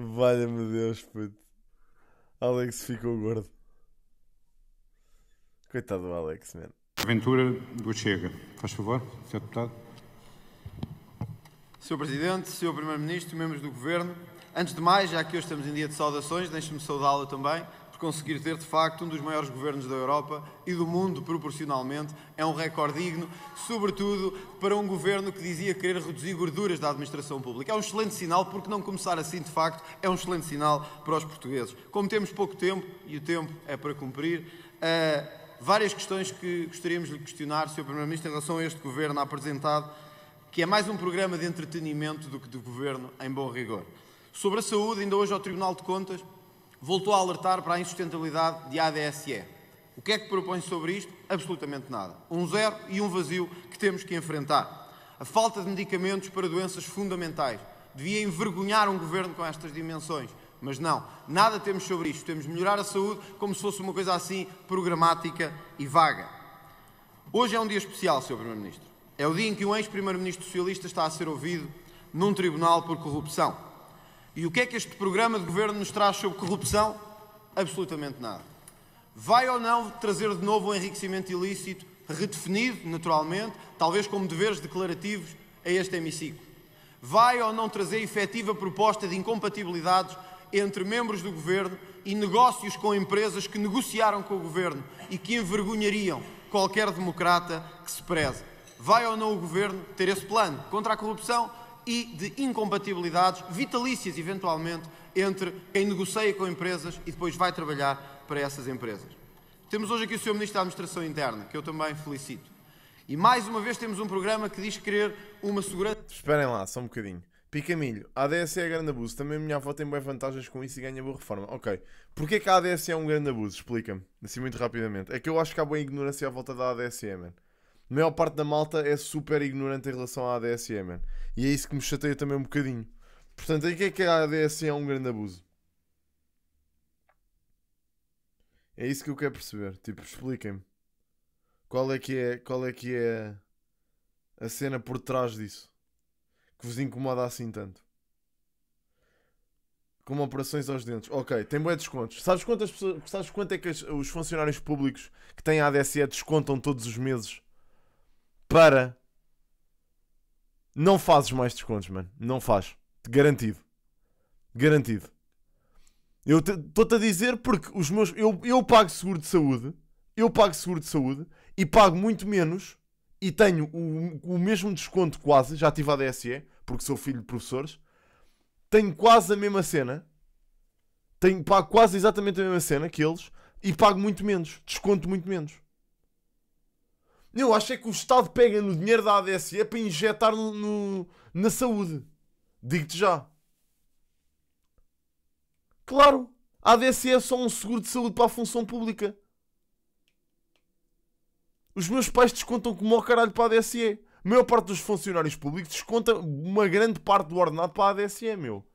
Valha-me Deus, puto. Alex ficou gordo. Coitado do Alex, mano. Aventura do Chega. Faz favor, Sr. Deputado. Sr. Presidente, Sr. Primeiro-Ministro, membros do Governo, antes de mais, já que hoje estamos em dia de saudações, deixe-me saudá-lo também por conseguir ter, de facto, um dos maiores governos da Europa e do mundo proporcionalmente. É um recorde digno, sobretudo para um governo que dizia querer reduzir gorduras da administração pública. É um excelente sinal, porque não começar assim, de facto, é um excelente sinal para os portugueses. Como temos pouco tempo, e o tempo é para cumprir, uh, várias questões que gostaríamos de lhe questionar, Sr. Primeiro-Ministro, em relação a este governo apresentado, que é mais um programa de entretenimento do que de governo, em bom rigor. Sobre a saúde, ainda hoje ao Tribunal de Contas, voltou a alertar para a insustentabilidade de ADSE. O que é que propõe sobre isto? Absolutamente nada. Um zero e um vazio que temos que enfrentar. A falta de medicamentos para doenças fundamentais. Devia envergonhar um governo com estas dimensões. Mas não, nada temos sobre isto. Temos de melhorar a saúde como se fosse uma coisa assim programática e vaga. Hoje é um dia especial, Sr. Primeiro-Ministro. É o dia em que um ex-Primeiro-Ministro socialista está a ser ouvido num tribunal por corrupção. E o que é que este programa de governo nos traz sobre corrupção? Absolutamente nada. Vai ou não trazer de novo o um enriquecimento ilícito, redefinido, naturalmente, talvez como deveres declarativos a este hemiciclo? Vai ou não trazer efetiva proposta de incompatibilidades entre membros do governo e negócios com empresas que negociaram com o governo e que envergonhariam qualquer democrata que se preze? Vai ou não o governo ter esse plano contra a corrupção? e de incompatibilidades vitalícias, eventualmente, entre quem negocia com empresas e depois vai trabalhar para essas empresas. Temos hoje aqui o Sr. Ministro da Administração Interna, que eu também felicito. E mais uma vez temos um programa que diz querer uma segurança. Esperem lá, só um bocadinho. Pica milho, a ADS é grande abuso. Também a minha avó tem boas vantagens com isso e ganha boa reforma. Ok. Porquê que a ADS é um grande abuso? Explica-me, assim muito rapidamente. É que eu acho que há boa ignorância à volta da ADS, mano a maior parte da malta é super ignorante em relação à ADSE, man. E é isso que me chateia também um bocadinho. Portanto, aí que é que a ADSE é um grande abuso? É isso que eu quero perceber. Tipo, expliquem-me. Qual é que é, qual é que é a cena por trás disso? Que vos incomoda assim tanto? Como operações aos dentes. Ok, tem bué descontos. Sabes quantas pessoas, sabes quanto é que os funcionários públicos que têm a ADSE descontam todos os meses para. Não fazes mais descontos, mano. Não faz. Garantido. Garantido. Eu estou-te a dizer porque os meus. Eu, eu pago seguro de saúde. Eu pago seguro de saúde e pago muito menos e tenho o, o mesmo desconto quase. Já tive a DSE, porque sou filho de professores. Tenho quase a mesma cena. Tenho, pago quase exatamente a mesma cena que eles e pago muito menos. Desconto muito menos. Eu acho é que o Estado pega no dinheiro da ADSE para injetar no, no na saúde. Digo-te já. Claro, a ADSE é só um seguro de saúde para a função pública. Os meus pais descontam como o caralho para a ADSE. A maior parte dos funcionários públicos desconta uma grande parte do ordenado para a ADSE, meu.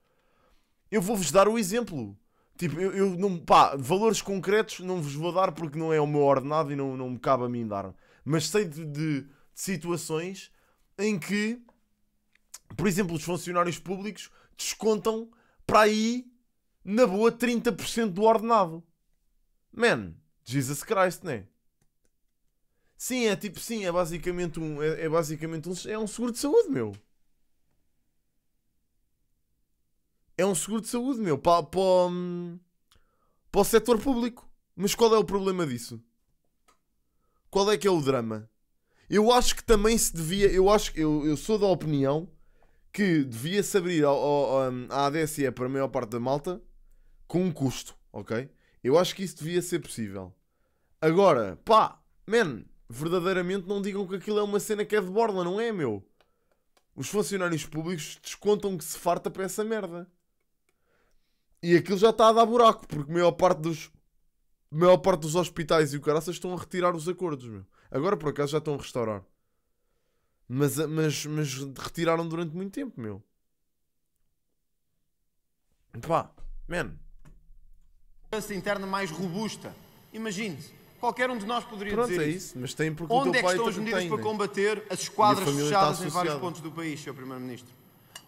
Eu vou-vos dar o exemplo. Tipo, eu, eu, não, pá, valores concretos não vos vou dar porque não é o meu ordenado e não, não me cabe a mim dar mas sei de, de, de situações em que, por exemplo, os funcionários públicos descontam para aí, na boa, 30% do ordenado. Man, Jesus Christ, é? Sim, é tipo, sim, é basicamente um, é, é basicamente um, é um seguro de saúde, meu. É um seguro de saúde, meu, para, para, hum, para o setor público. Mas qual é o problema disso? qual é que é o drama? Eu acho que também se devia. Eu, acho, eu, eu sou da opinião que devia-se abrir ao, ao, a ADSE para a maior parte da malta com um custo, ok? Eu acho que isso devia ser possível. Agora, pá, man, verdadeiramente não digam que aquilo é uma cena que é de borla, não é, meu? Os funcionários públicos descontam que se farta para essa merda. E aquilo já está a dar buraco, porque a maior parte dos a maior parte dos hospitais e o caraças estão a retirar os acordos, meu. Agora por acaso já estão a restaurar. Mas, mas, mas retiraram durante muito tempo, meu. Pá, man. Segurança interna mais robusta. Imagine-se. Qualquer um de nós poderia Pronto, dizer. é isso, mas tem porque Onde o teu é que estão as medidas tem, para né? combater as esquadras tá fechadas em vários pontos do país, Sr. Primeiro-Ministro?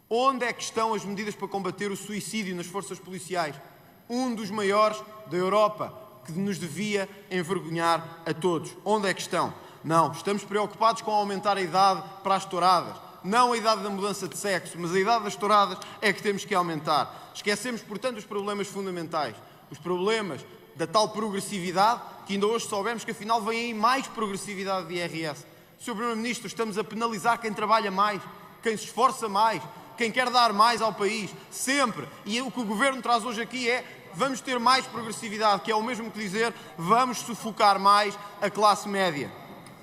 Onde é que estão as medidas para combater o suicídio nas forças policiais? Um dos maiores da Europa que nos devia envergonhar a todos. Onde é que estão? Não, estamos preocupados com aumentar a idade para as touradas. Não a idade da mudança de sexo, mas a idade das touradas é que temos que aumentar. Esquecemos, portanto, os problemas fundamentais. Os problemas da tal progressividade que ainda hoje soubemos que afinal vem aí mais progressividade de IRS. Sr. Primeiro-Ministro, estamos a penalizar quem trabalha mais, quem se esforça mais, quem quer dar mais ao país, sempre. E o que o Governo traz hoje aqui é vamos ter mais progressividade, que é o mesmo que dizer vamos sufocar mais a classe média.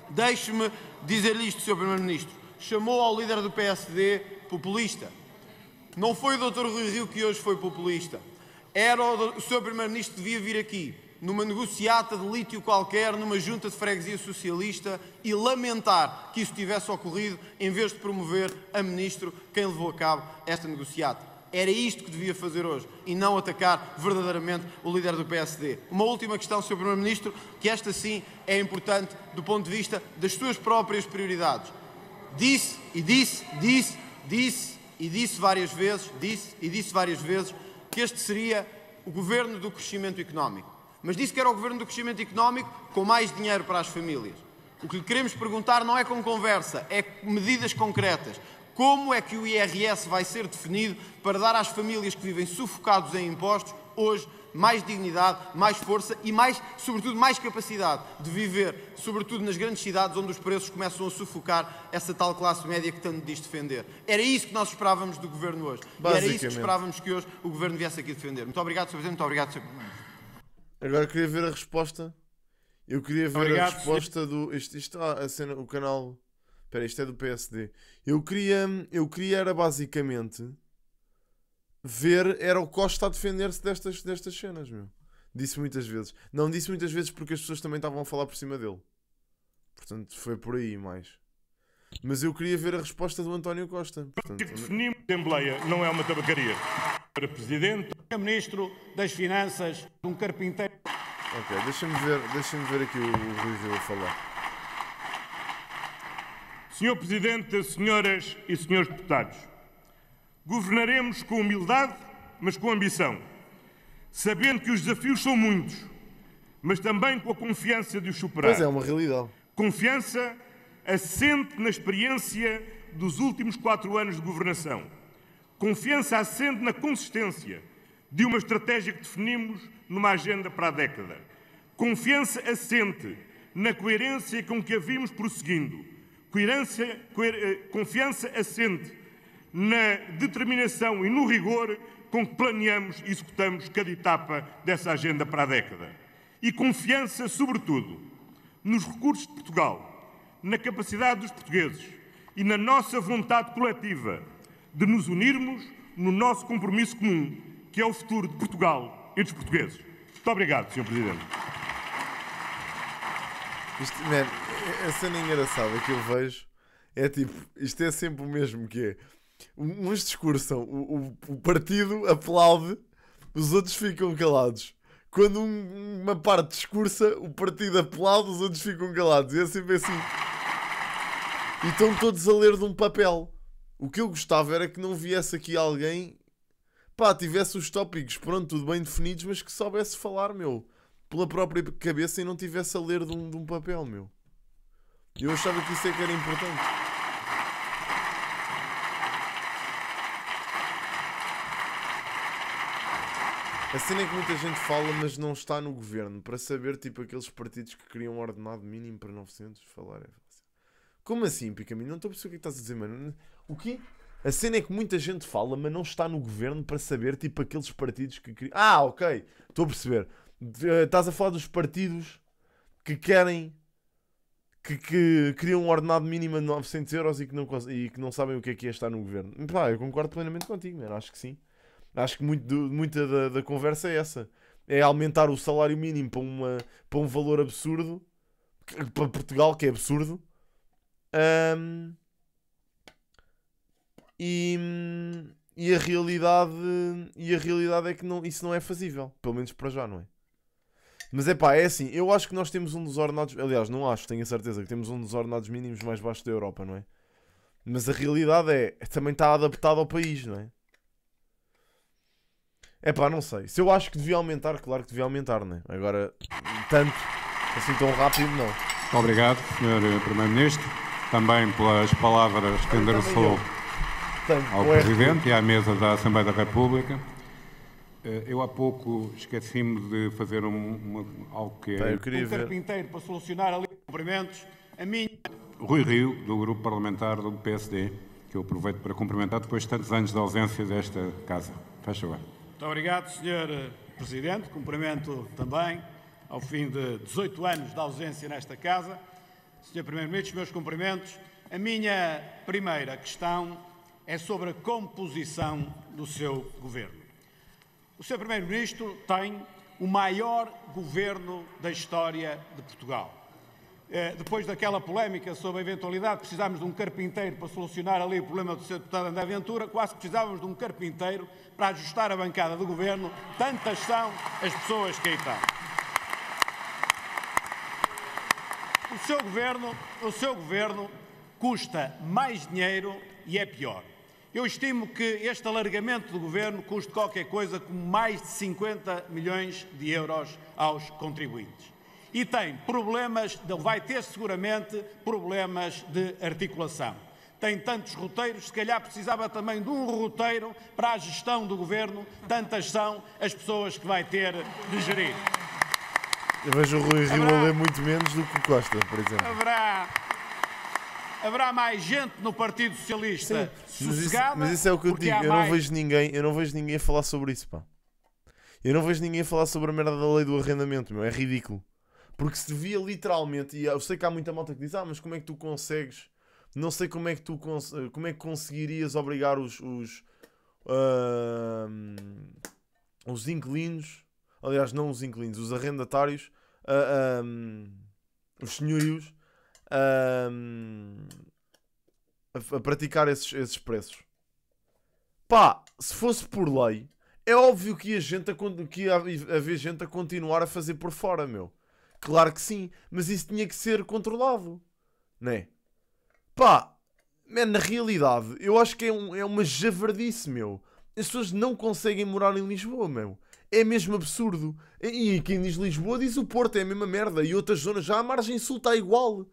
Deixe-me dizer-lhe isto, Sr. Primeiro-Ministro. Chamou ao líder do PSD populista. Não foi o Dr. Rui Rio que hoje foi populista. Era o, Sr. Primeiro-Ministro devia vir aqui, numa negociata de lítio qualquer, numa junta de freguesia socialista e lamentar que isso tivesse ocorrido, em vez de promover a Ministro quem levou a cabo esta negociata. Era isto que devia fazer hoje e não atacar verdadeiramente o líder do PSD. Uma última questão, Sr. Primeiro-Ministro, que esta sim é importante do ponto de vista das suas próprias prioridades. Disse e disse, disse, disse e disse várias vezes, disse e disse várias vezes que este seria o governo do crescimento económico. Mas disse que era o governo do crescimento económico com mais dinheiro para as famílias. O que lhe queremos perguntar não é com conversa, é medidas concretas como é que o IRS vai ser definido para dar às famílias que vivem sufocados em impostos hoje mais dignidade, mais força e mais, sobretudo, mais capacidade de viver, sobretudo nas grandes cidades onde os preços começam a sufocar essa tal classe média que tanto diz defender. Era isso que nós esperávamos do governo hoje. E era isso que esperávamos que hoje o governo viesse aqui defender. Muito obrigado, Sr. Presidente. Muito obrigado, Sr. Agora queria ver a resposta. Eu queria ver obrigado, a resposta senhor. do. Isto, isto, ah, a cena, o canal Espera, isto é do PSD. Eu queria, eu queria era basicamente ver, era o Costa a defender-se destas, destas cenas, meu. Disse muitas vezes. Não disse muitas vezes porque as pessoas também estavam a falar por cima dele. Portanto, foi por aí mais. Mas eu queria ver a resposta do António Costa. Portanto, que tipo, definimos a Assembleia não é uma tabacaria. Para Presidente, é Ministro das Finanças, um carpinteiro. Ok, deixa-me ver, deixa ver aqui o, o Rui Vila falar. Senhor Presidente, senhoras e senhores deputados, governaremos com humildade, mas com ambição, sabendo que os desafios são muitos, mas também com a confiança de os superar. Pois é, é, uma realidade. Confiança assente na experiência dos últimos quatro anos de governação. Confiança assente na consistência de uma estratégia que definimos numa agenda para a década. Confiança assente na coerência com que a vimos prosseguindo coerência, eh, confiança assente na determinação e no rigor com que planeamos e executamos cada etapa dessa agenda para a década. E confiança, sobretudo, nos recursos de Portugal, na capacidade dos portugueses e na nossa vontade coletiva de nos unirmos no nosso compromisso comum, que é o futuro de Portugal e dos portugueses. Muito obrigado, Sr. Presidente a cena engraçada que eu vejo é tipo, isto é sempre o mesmo que é. Uns discursam, o, o, o partido aplaude, os outros ficam calados. Quando um, uma parte discursa, o partido aplaude, os outros ficam calados. E é sempre assim. E estão todos a ler de um papel. O que eu gostava era que não viesse aqui alguém, pá, tivesse os tópicos, pronto, tudo bem definidos, mas que soubesse falar, meu, pela própria cabeça e não tivesse a ler de um, de um papel, meu. Eu achava que isso é que era importante. A cena é que muita gente fala, mas não está no governo. Para saber, tipo, aqueles partidos que queriam um ordenado mínimo para 900, falar é fácil. Como assim, Picamino? Não estou a perceber o é que estás a dizer, mano. O quê? A cena é que muita gente fala, mas não está no governo para saber, tipo, aqueles partidos que queriam. Ah, ok. Estou a perceber. Eh, estás a falar dos partidos que querem que, que criam um ordenado mínimo de 900 euros e que não, e que não sabem o que é que é estar no governo. Pá, eu concordo plenamente contigo, mano. acho que sim. Acho que muito, muita da, da conversa é essa. É aumentar o salário mínimo para, uma, para um valor absurdo, que, para Portugal, que é absurdo. Um, e, e a realidade e a realidade é que não, isso não é fazível, pelo menos para já, não é? Mas é pá, é assim, eu acho que nós temos um dos ordenados, aliás, não acho, tenho a certeza que temos um dos ordenados mínimos mais baixos da Europa, não é? Mas a realidade é, é também está adaptado ao país, não é? É pá, não sei. Se eu acho que devia aumentar, claro que devia aumentar, né? Agora, tanto, assim tão rápido, não. Obrigado, Sr. Eh, Primeiro-Ministro, também pelas palavras que endereçou ao Presidente e à mesa da Assembleia da República. Eh, eu há pouco esqueci-me de fazer um, uma, algo que é. Um carpinteiro para solucionar ali cumprimentos. A minha. Rui Rio, do grupo parlamentar do PSD, que eu aproveito para cumprimentar depois de tantos anos de ausência desta casa. Faz favor. Muito obrigado, Sr. Eh, presidente. Cumprimento também, ao fim de 18 anos de ausência nesta casa. Sr. Primeiro-Ministro, meus cumprimentos. A minha primeira questão é sobre a composição do seu governo. O Sr. Primeiro-Ministro tem o maior governo da história de Portugal. Eh, depois daquela polémica sobre a eventualidade, precisámos de um carpinteiro para solucionar ali o problema do Sr. Deputado André Ventura, quase precisávamos de um carpinteiro para ajustar a bancada do Governo. Tantas são as pessoas que aí estão. O seu governo, o seu governo custa mais dinheiro e é pior. Eu estimo que este alargamento do governo custe qualquer coisa como mais de 50 milhões de euros aos contribuintes. E tem problemas, vai ter seguramente problemas de articulação. Tem tantos roteiros, se calhar precisava também de um roteiro para a gestão do governo, tantas são as pessoas que vai ter de gerir. Eu vejo o Rui Rio a ler muito menos do que o Costa, por exemplo. Haverá haverá mais gente no Partido Socialista Sim, sossegada. Mas isso, mas isso é o que eu digo, eu não, vejo ninguém, eu não vejo ninguém falar sobre isso, pá. Eu não vejo ninguém falar sobre a merda da lei do arrendamento, meu, é ridículo. Porque se devia literalmente, e eu sei que há muita malta que diz, ah, mas como é que tu consegues? Não sei como é que tu como é que conseguirias obrigar os os, uh, os inquilinos, aliás, não os inquilinos, os arrendatários, uh, um, os senhorios a, a, praticar esses, esses preços. Pá, se fosse por lei, é óbvio que, a gente a, que ia haver gente a continuar a fazer por fora, meu. Claro que sim, mas isso tinha que ser controlado, né? Pá, man, na realidade, eu acho que é, um, é uma javardice, meu. As pessoas não conseguem morar em Lisboa, meu. É mesmo absurdo. E quem diz Lisboa diz o Porto, é a mesma merda. E outras zonas já a margem sul está igual.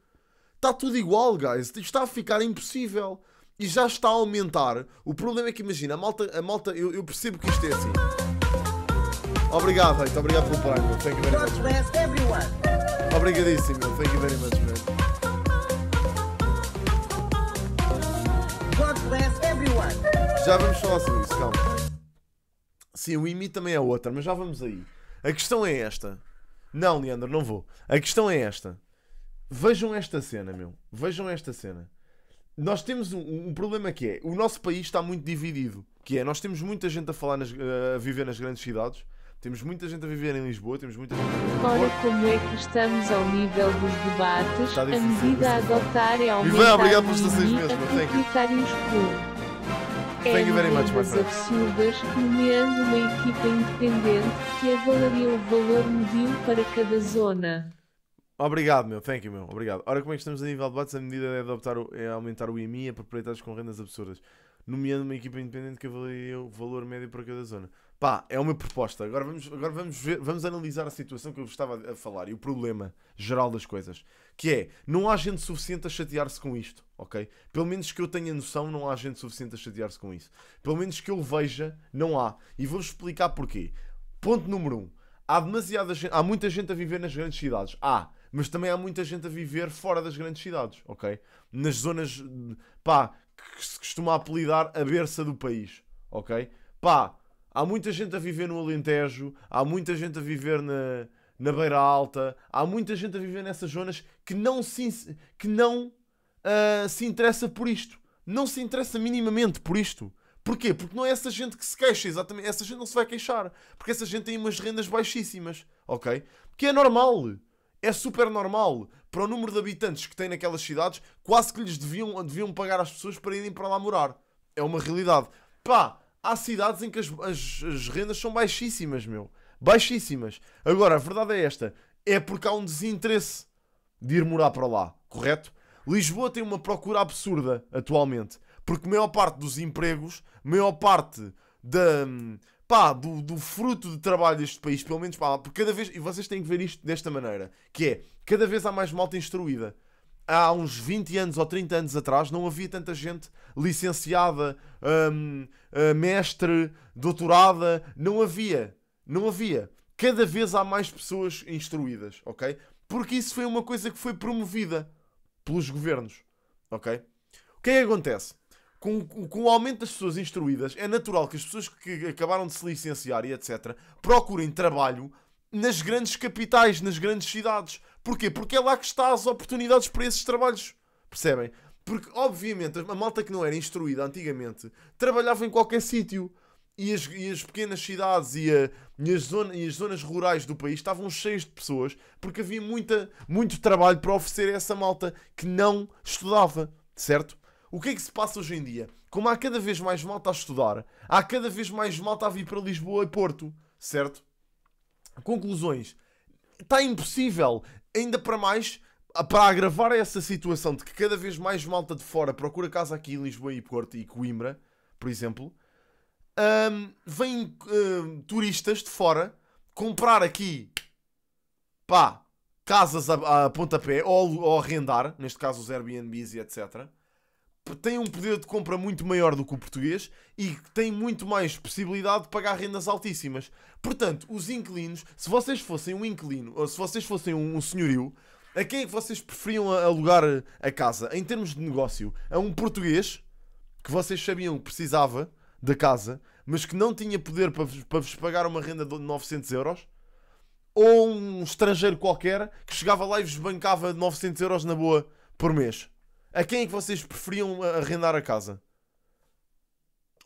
Está tudo igual, guys. Está a ficar impossível. E já está a aumentar. O problema é que, imagina, a malta, a malta eu, eu percebo que isto é assim. Obrigado, muito obrigado pelo prime. Thank you very much. Obrigadíssimo, thank you very much, man. Já vamos falar sobre isso, calma. Sim, o IMI também é outra, mas já vamos aí. A questão é esta. Não, Leandro, não vou. A questão é esta. Vejam esta cena, meu. Vejam esta cena. Nós temos um, um, problema que é, o nosso país está muito dividido. Que é, nós temos muita gente a, falar nas, eh, a viver nas grandes cidades, temos muita gente a viver em Lisboa, temos muita gente a como é que estamos ao nível dos debates, a medida a adotar é aumentar Ivan, obrigado estar 16 meses, thank you. Thank you é very much, my friend. absurdas, nomeando uma equipa independente que avaliaria o valor medido para cada zona. Obrigado, meu. Thank you, meu. Obrigado. Ora, como é que estamos a nível de bates? A medida é, adoptar o, é aumentar o IMI a é proprietários com rendas absurdas, nomeando uma equipa independente que avalie o valor médio para cada zona. Pá, é uma proposta. Agora vamos, agora vamos, ver, vamos analisar a situação que eu vos estava a falar e o problema geral das coisas. Que é, não há gente suficiente a chatear-se com isto, ok? Pelo menos que eu tenha noção, não há gente suficiente a chatear-se com isso. Pelo menos que eu veja, não há. E vou-vos explicar porquê. Ponto número 1. Um, há demasiada gente, há muita gente a viver nas grandes cidades. Há. Mas também há muita gente a viver fora das grandes cidades, ok? Nas zonas, pá, que se costuma apelidar a berça do país, ok? Pá, há muita gente a viver no Alentejo, há muita gente a viver na, na Beira Alta, há muita gente a viver nessas zonas que não se, que não, uh, se interessa por isto. Não se interessa minimamente por isto. Porquê? Porque não é essa gente que se queixa, exatamente. Essa gente não se vai queixar. Porque essa gente tem umas rendas baixíssimas, ok? Que é normal é super normal. Para o número de habitantes que tem naquelas cidades, quase que lhes deviam, deviam pagar às pessoas para irem para lá morar. É uma realidade. Pá, há cidades em que as, as, as rendas são baixíssimas, meu. Baixíssimas. Agora, a verdade é esta. É porque há um desinteresse de ir morar para lá, correto? Lisboa tem uma procura absurda atualmente. Porque maior parte dos empregos, maior parte da pá, do, do, fruto de trabalho deste país, pelo menos pá, porque cada vez, e vocês têm que ver isto desta maneira, que é, cada vez há mais malta instruída. Há uns 20 anos ou 30 anos atrás não havia tanta gente licenciada, hum, eh, mestre, doutorada, não havia, não havia. Cada vez há mais pessoas instruídas, ok? Porque isso foi uma coisa que foi promovida pelos governos, ok? O que é que acontece? com, com o aumento das pessoas instruídas, é natural que as pessoas que acabaram de se licenciar e etc. procurem trabalho nas grandes capitais, nas grandes cidades. Porquê? Porque é lá que está as oportunidades para esses trabalhos. Percebem? Porque, obviamente, a malta que não era instruída antigamente trabalhava em qualquer sítio. E as, e as, pequenas cidades e, a, e, as zona, e as zonas rurais do país estavam cheias de pessoas porque havia muita, muito trabalho para oferecer a essa malta que não estudava, certo? o que é que se passa hoje em dia? Como há cada vez mais malta a estudar, há cada vez mais malta a vir para Lisboa e Porto, certo? Conclusões. Está impossível, ainda para mais, para agravar essa situação de que cada vez mais malta de fora procura casa aqui em Lisboa e Porto e Coimbra, por exemplo, um, vêm hum, turistas de fora comprar aqui, pá, casas a, a pontapé ou, ou arrendar, neste caso os Airbnbs e etc tem um poder de compra muito maior do que o português e tem muito mais possibilidade de pagar rendas altíssimas. Portanto, os inquilinos, se vocês fossem um inquilino ou se vocês fossem um, um senhorio, a quem é que vocês preferiam alugar a casa em termos de negócio? A um português que vocês sabiam que precisava da casa, mas que não tinha poder para vos, para vos pagar uma renda de 900 euros? Ou um estrangeiro qualquer que chegava lá e vos bancava 900 euros na boa por mês? a quem é que vocês preferiam uh, arrendar a casa?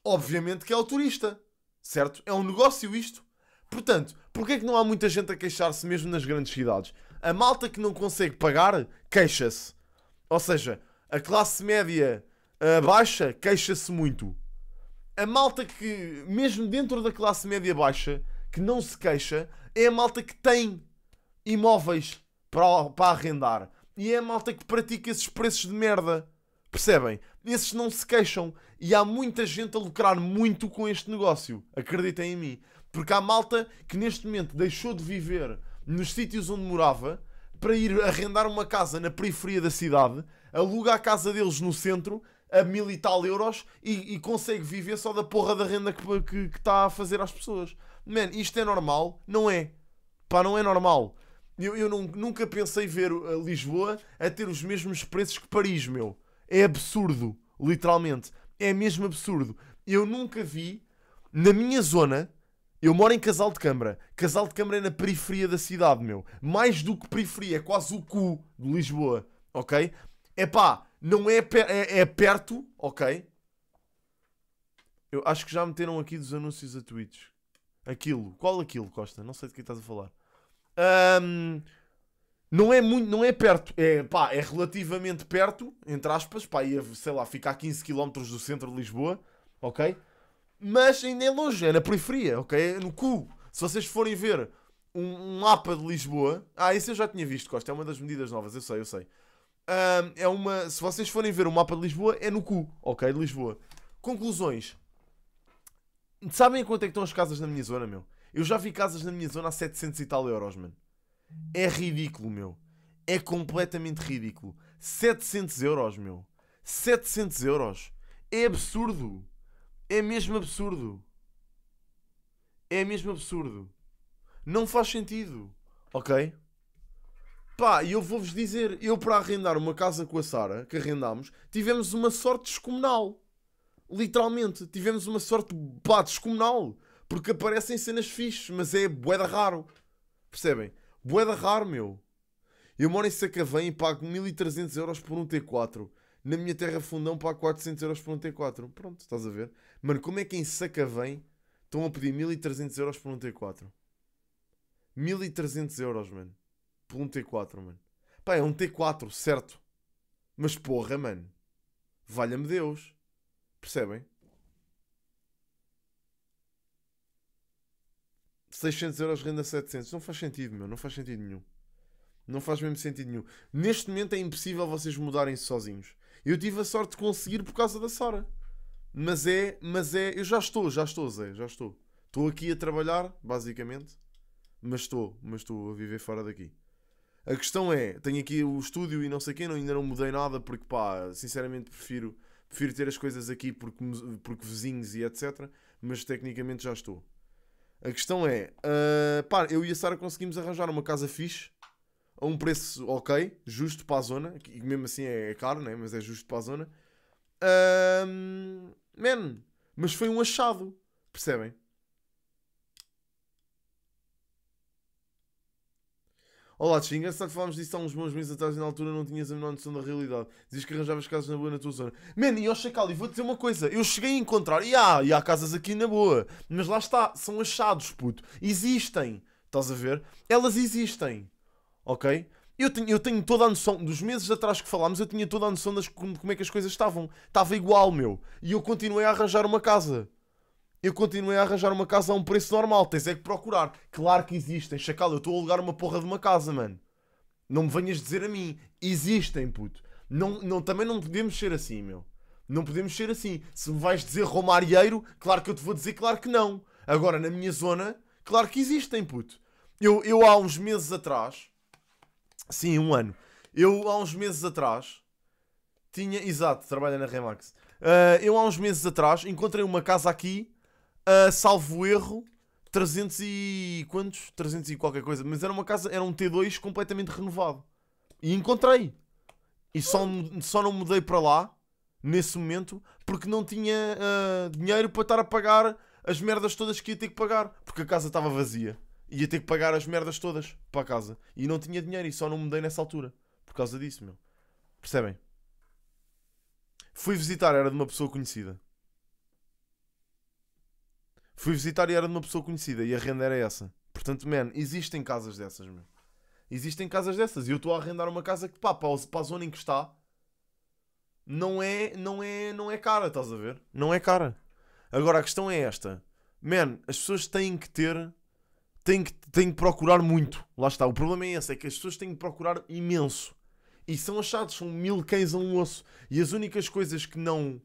Obviamente que é o turista, certo? É um negócio isto. Portanto, porquê é que não há muita gente a queixar-se mesmo nas grandes cidades? A malta que não consegue pagar, queixa-se. Ou seja, a classe média a uh, baixa queixa-se muito. A malta que, mesmo dentro da classe média baixa, que não se queixa, é a malta que tem imóveis para, para arrendar. E é a malta que pratica esses preços de merda. Percebem? Esses não se queixam. E há muita gente a lucrar muito com este negócio. Acreditem em mim. Porque há malta que neste momento deixou de viver nos sítios onde morava para ir arrendar uma casa na periferia da cidade, aluga a casa deles no centro a mil e tal euros e, e consegue viver só da porra da renda que está a fazer às pessoas. Man, isto é normal? Não é. Pá, não é normal. Eu, eu não, nunca pensei ver uh, Lisboa a ter os mesmos preços que Paris, meu. É absurdo, literalmente. É mesmo absurdo. Eu nunca vi na minha zona. Eu moro em Casal de Câmara. Casal de Câmara é na periferia da cidade, meu. Mais do que periferia, é quase o cu de Lisboa, ok? É pá, não é, per é, é perto, ok? Eu acho que já meteram aqui dos anúncios a tweets. Aquilo. Qual aquilo, Costa? Não sei de que estás a falar. Um, não é muito, não é perto, é pá, é relativamente perto, entre aspas, pá, ia, sei lá, ficar a 15 km do centro de Lisboa, ok? Mas ainda é longe, é na periferia, ok? É no cu. Se vocês forem ver um, um mapa de Lisboa, ah, esse eu já tinha visto, Costa, é uma das medidas novas, eu sei, eu sei. Um, é uma, se vocês forem ver um mapa de Lisboa, é no cu, ok? De Lisboa. Conclusões. Sabem quanto é que estão as casas na minha zona, meu? Eu já vi casas na minha zona a 700 e tal euros, mano. É ridículo, meu. É completamente ridículo. 700 euros, meu. 700 euros. É absurdo. É mesmo absurdo. É mesmo absurdo. Não faz sentido. Ok? Pá, e eu vou-vos dizer, eu para arrendar uma casa com a Sara, que arrendámos, tivemos uma sorte descomunal. Literalmente, tivemos uma sorte pá, descomunal. Porque aparecem cenas fixes, mas é boeda raro. Percebem? Boeda raro, meu. Eu moro em Sacavém e pago 1300 euros por um T4. Na minha terra fundão pago 400 euros por um T4. Pronto, estás a ver? Mano, como é que em Sacavém estão a pedir 1300 euros por um T4? 1300 euros, mano. Por um T4, mano. Pá, é um T4, certo. Mas porra, mano. Valha-me Deus. Percebem? 600 euros renda 700. Não faz sentido, meu. Não faz sentido nenhum. Não faz mesmo sentido nenhum. Neste momento é impossível vocês mudarem-se sozinhos. Eu tive a sorte de conseguir por causa da Sara. Mas é, mas é. Eu já estou, já estou, Zé, já estou. Estou aqui a trabalhar, basicamente. Mas estou, mas estou a viver fora daqui. A questão é, tenho aqui o estúdio e não sei quem, ainda não mudei nada porque pá, sinceramente prefiro, prefiro ter as coisas aqui porque, porque vizinhos e etc. Mas tecnicamente já estou. A questão é, uh, pá, eu e a Sara conseguimos arranjar uma casa fixe a um preço ok, justo para a zona, e mesmo assim é caro, né? mas é justo para a zona. Uh, man, mas foi um achado, percebem? Olá, Xinga, sabe que falámos disso há uns bons meses atrás e na altura não tinhas a menor noção da realidade. Dizes que arranjavas casas na boa na tua zona. Mano, e ao Chacali, vou-te dizer uma coisa. Eu cheguei a encontrar, e há, e há casas aqui na boa. Mas lá está, são achados, puto. Existem. Estás a ver? Elas existem. Ok? Eu tenho, eu tenho toda a noção, dos meses atrás que falámos, eu tinha toda a noção das, como, como é que as coisas estavam. Estava igual, meu. E eu continuei a arranjar uma casa eu continuei a arranjar uma casa a um preço normal. Tens é que procurar. Claro que existem, chacal. Eu estou a alugar uma porra de uma casa, mano. Não me venhas dizer a mim. Existem, puto. Não, não, também não podemos ser assim, meu. Não podemos ser assim. Se me vais dizer romarieiro, claro que eu te vou dizer, claro que não. Agora, na minha zona, claro que existem, puto. Eu, eu há uns meses atrás, sim, um ano, eu há uns meses atrás, tinha, exato, trabalha na Remax. Uh, eu há uns meses atrás encontrei uma casa aqui uh, salvo erro, 300 e quantos? 300 e qualquer coisa. Mas era uma casa, era um T2 completamente renovado. E encontrei. E só, hum. só não mudei para lá, nesse momento, porque não tinha uh, dinheiro para estar a pagar as merdas todas que ia ter que pagar. Porque a casa estava vazia. Ia ter que pagar as merdas todas para a casa. E não tinha dinheiro e só não mudei nessa altura. Por causa disso, meu. Percebem? Fui visitar, era de uma pessoa conhecida. Fui visitar e era de uma pessoa conhecida e a renda era essa. Portanto, man, existem casas dessas, meu. Existem casas dessas. E eu estou a arrendar uma casa que, pá, para a zona em que está, não é, não é, não é cara, estás a ver? Não é cara. Agora, a questão é esta. Man, as pessoas têm que ter... Têm que, têm que procurar muito. Lá está. O problema é esse. É que as pessoas têm que procurar imenso. E são achados. São mil cães a um osso. E as únicas coisas que não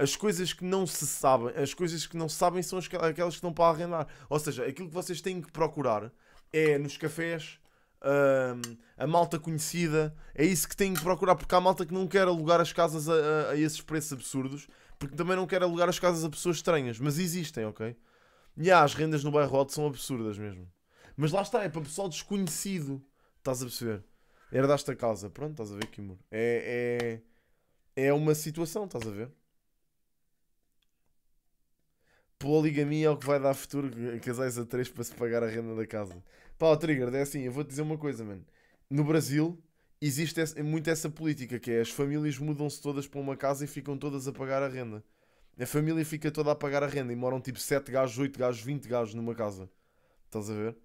as coisas que não se sabem, as coisas que não sabem são aquelas que estão para arrendar. Ou seja, aquilo que vocês têm que procurar é nos cafés, a malta conhecida, é isso que têm que procurar, porque há malta que não quer alugar as casas a, a, a esses preços absurdos, porque também não quer alugar as casas a pessoas estranhas, mas existem, ok? E há, as rendas no bairro alto são absurdas mesmo. Mas lá está, é para pessoal desconhecido, estás a perceber? Herdaste a casa, pronto, estás a ver, que É, é, é uma situação, estás a ver? poligamia é o que vai dar futuro casais a três para se pagar a renda da casa. Pá, o Trigger, é assim, eu vou-te dizer uma coisa, mano. No Brasil existe essa, é muito essa política que é as famílias mudam-se todas para uma casa e ficam todas a pagar a renda. A família fica toda a pagar a renda e moram tipo 7 gajos, 8 gajos, 20 gajos numa casa. Estás a ver?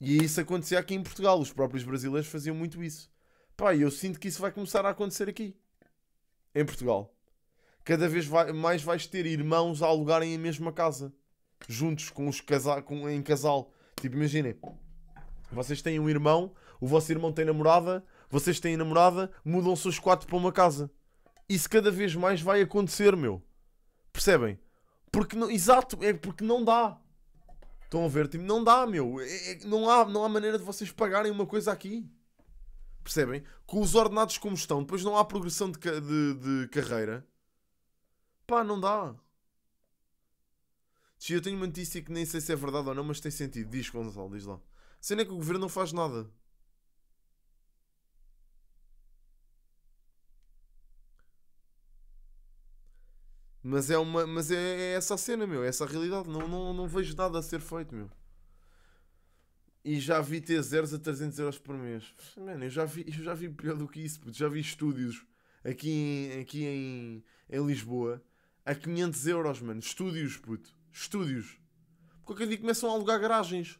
E é isso acontecia aqui em Portugal. Os próprios brasileiros faziam muito isso. Pá, eu sinto que isso vai começar a acontecer aqui. Em Portugal cada vez vai, mais vais ter irmãos a alugarem a mesma casa. Juntos, com os casa, com, em casal. Tipo, imaginem. Vocês têm um irmão, o vosso irmão tem namorada, vocês têm namorada, mudam-se os quatro para uma casa. Isso cada vez mais vai acontecer, meu. Percebem? Porque não, exato, é porque não dá. Estão a ver? Tipo, não dá, meu. É, é não, há, não há maneira de vocês pagarem uma coisa aqui. Percebem? Com os ordenados como estão, depois não há progressão de, de, de carreira. Pá, não dá. Eu tenho uma notícia que nem sei se é verdade ou não, mas tem sentido. Diz, Gonçalo, diz lá. Sendo é que o governo não faz nada. Mas é, uma, mas é, é, essa a cena, meu. É essa a realidade. Não, não, não vejo nada a ser feito, meu. E já vi ter zeros a 300 euros por mês. Mano, eu já vi, eu já vi pior do que isso. Puto. Já vi estúdios aqui, aqui em, em Lisboa a 500 euros, mano. Estúdios, puto. Estúdios. Qualquer dia começam a alugar garagens.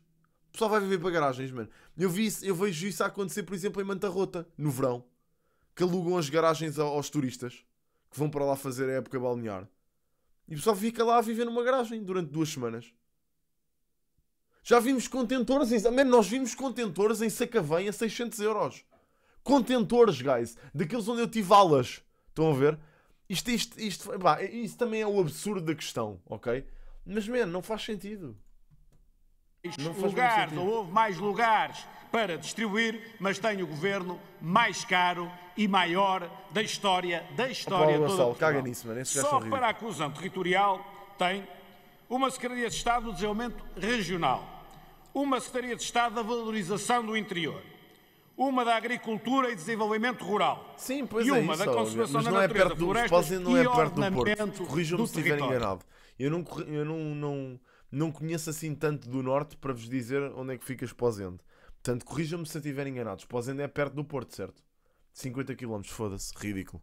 O pessoal vai viver para garagens, mano. Eu, vi isso, eu vejo isso a acontecer, por exemplo, em Manta Rota, no verão. Que alugam as garagens aos turistas que vão para lá fazer a época balnear. E o pessoal fica lá a viver numa garagem durante duas semanas. Já vimos contentores em... Man, nós vimos contentores em Sacavém a 600 euros. Contentores, guys. Daqueles onde eu tive alas. Estão a ver? Isto, isto, isto, pá, também é o absurdo da questão, ok? Mas, man, não faz sentido. Não faz lugares, sentido. não houve mais lugares para distribuir, mas tem o governo mais caro e maior da história, da história Opa, toda. caga nisso, mano. Só é para a inclusão territorial tem uma Secretaria de Estado do Desenvolvimento Regional, uma Secretaria de Estado da Valorização do Interior, uma da agricultura e desenvolvimento rural. Sim, pois e é uma é isso, da conservação da natureza, é do, não é perto do Porto. Corrijam-me se estiver enganado. Eu não, eu não, não, não conheço assim tanto do norte para vos dizer onde é que fica Esposende. Portanto, corrijam-me se eu estiver enganado. Esposende é perto do Porto, certo? 50 km, foda-se, ridículo.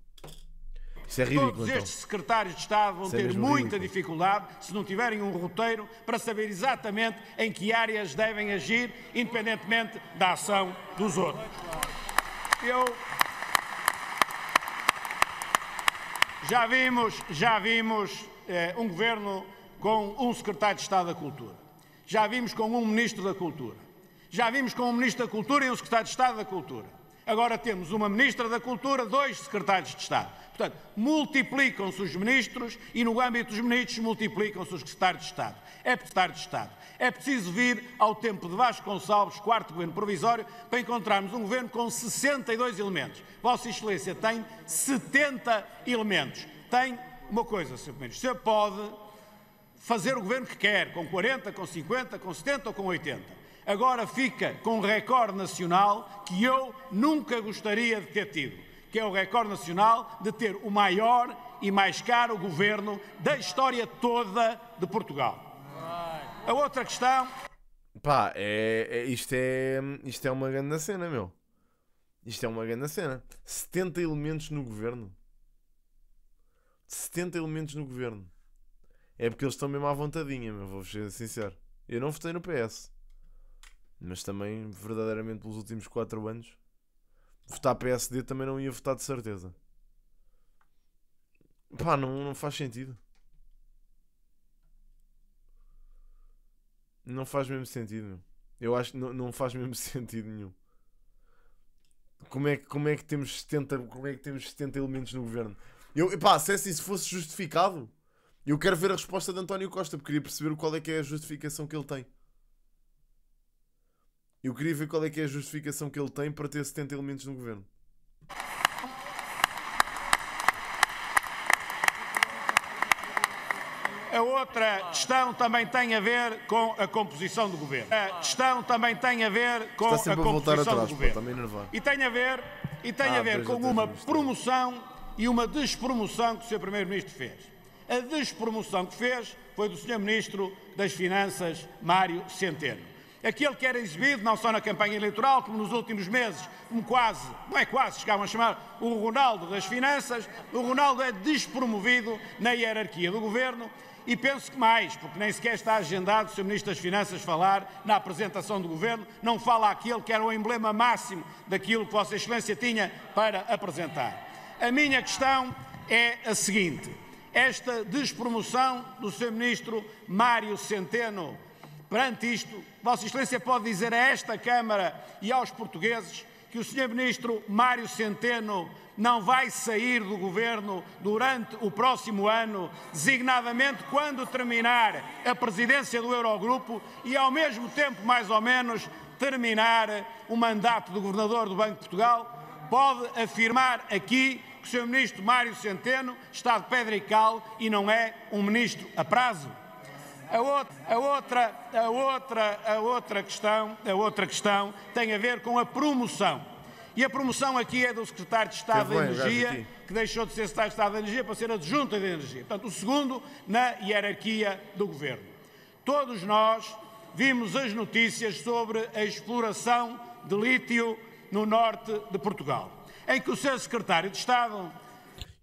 Isso é ridículo, Todos então. estes então. secretários de Estado vão Isso é ter é muita ridículo. dificuldade se não tiverem um roteiro para saber exatamente em que áreas devem agir, independentemente da ação dos outros. Eu já vimos, já vimos eh, um governo com um secretário de Estado da Cultura. Já vimos com um ministro da Cultura. Já vimos com um ministro da Cultura e um secretário de Estado da Cultura. Agora temos uma ministra da Cultura, dois secretários de Estado. Portanto, multiplicam-se os ministros e, no âmbito dos ministros, multiplicam-se os secretários de Estado. É secretário de Estado. É preciso vir ao tempo de Vasco Gonçalves, quarto governo provisório, para encontrarmos um governo com 62 elementos. Vossa Excelência tem 70 elementos. Tem uma coisa, Sr. Primeiro-Ministro. Você pode fazer o governo que quer, com 40, com 50, com 70 ou com 80. Agora fica com um recorde nacional que eu nunca gostaria de ter tido que é o recorde nacional de ter o maior e mais caro governo da história toda de Portugal. A outra questão. Pá, é, é, isto, é, isto é uma grande cena, meu. Isto é uma grande cena. 70 elementos no governo. 70 elementos no governo. É porque eles estão mesmo à vontadinha, meu. Vou ser sincero. Eu não votei no PS. Mas também, verdadeiramente, pelos últimos 4 anos, votar PSD também não ia votar de certeza. Pá, não, não faz sentido. Não faz mesmo sentido. Meu. Eu acho que não, não faz mesmo sentido nenhum. Como é, que, como é que temos 70 como é que temos 70 elementos no governo? Eu, pá, se isso é assim, se fosse justificado, eu quero ver a resposta de António Costa, porque queria perceber qual é que é a justificação que ele tem. Eu queria ver qual é que é a justificação que ele tem para ter 70 elementos no governo. A outra questão também tem a ver com a composição do governo. A questão também tem a ver com a, a composição atrás, do governo. Pô, tá e tem a ver, e tem ah, a ver com uma promoção e uma despromoção que o Sr. Primeiro-Ministro fez. A despromoção que fez foi do Sr. Ministro das Finanças, Mário Centeno aquele é que era exibido não só na campanha eleitoral, como nos últimos meses, como quase, não é quase, chegavam a chamar o Ronaldo das finanças, o Ronaldo é despromovido na hierarquia do governo e penso que mais, porque nem sequer está agendado o Sr. Ministro das Finanças falar na apresentação do Governo, não fala aquele que era o emblema máximo daquilo que Vossa Excelência tinha para apresentar. A minha questão é a seguinte: esta despromoção do Sr. Ministro Mário Centeno, perante isto, Vossa Excelência pode dizer a esta Câmara e aos portugueses que o Sr. Ministro Mário Centeno não vai sair do governo durante o próximo ano, designadamente quando terminar a presidência do Eurogrupo e, ao mesmo tempo, mais ou menos, terminar o mandato do governador do Banco de Portugal, pode afirmar aqui que o Sr. Ministro Mário Centeno está de pedra e cal e não é um ministro a prazo. A outra, a outra, a outra, a outra questão, a outra questão tem a ver com a promoção. E a promoção aqui é do secretário de Estado da Energia, que deixou de ser secretário de Estado da Energia para ser adjunto da Energia. Portanto, o segundo na hierarquia do governo. Todos nós vimos as notícias sobre a exploração de lítio no norte de Portugal, em que o seu secretário de Estado.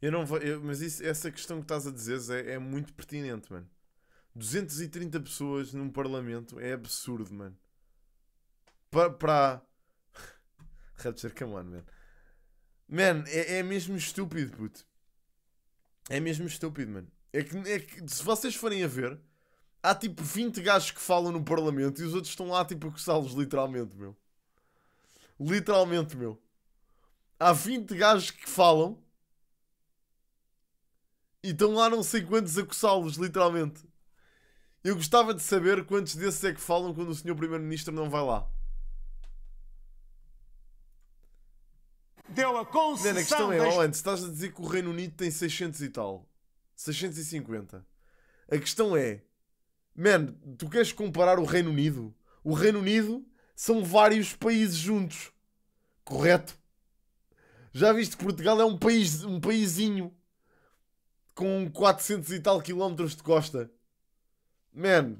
Eu não vou, eu, mas isso, essa questão que estás a dizer Zé, é muito pertinente, mano. 230 pessoas num parlamento é absurdo, mano. Para. para... Rapture, come on, man. Man, é, é mesmo estúpido, puto. É mesmo estúpido, mano. É que, é que se vocês forem a ver, há tipo 20 gajos que falam no Parlamento e os outros estão lá tipo a coçá-los, literalmente, meu. Literalmente, meu. Há 20 gajos que falam e estão lá não sei quantos a coçá-los, literalmente. Eu gostava de saber quantos desses é que falam quando o senhor primeiro-ministro não vai lá. Deu a concessão. Não, a questão é, antes estás a dizer que o Reino Unido tem 600 e tal. 650. A questão é, man, tu queres comparar o Reino Unido? O Reino Unido são vários países juntos. Correto? Já viste que Portugal é um país, um paísinho com 400 e tal quilómetros de costa. Man.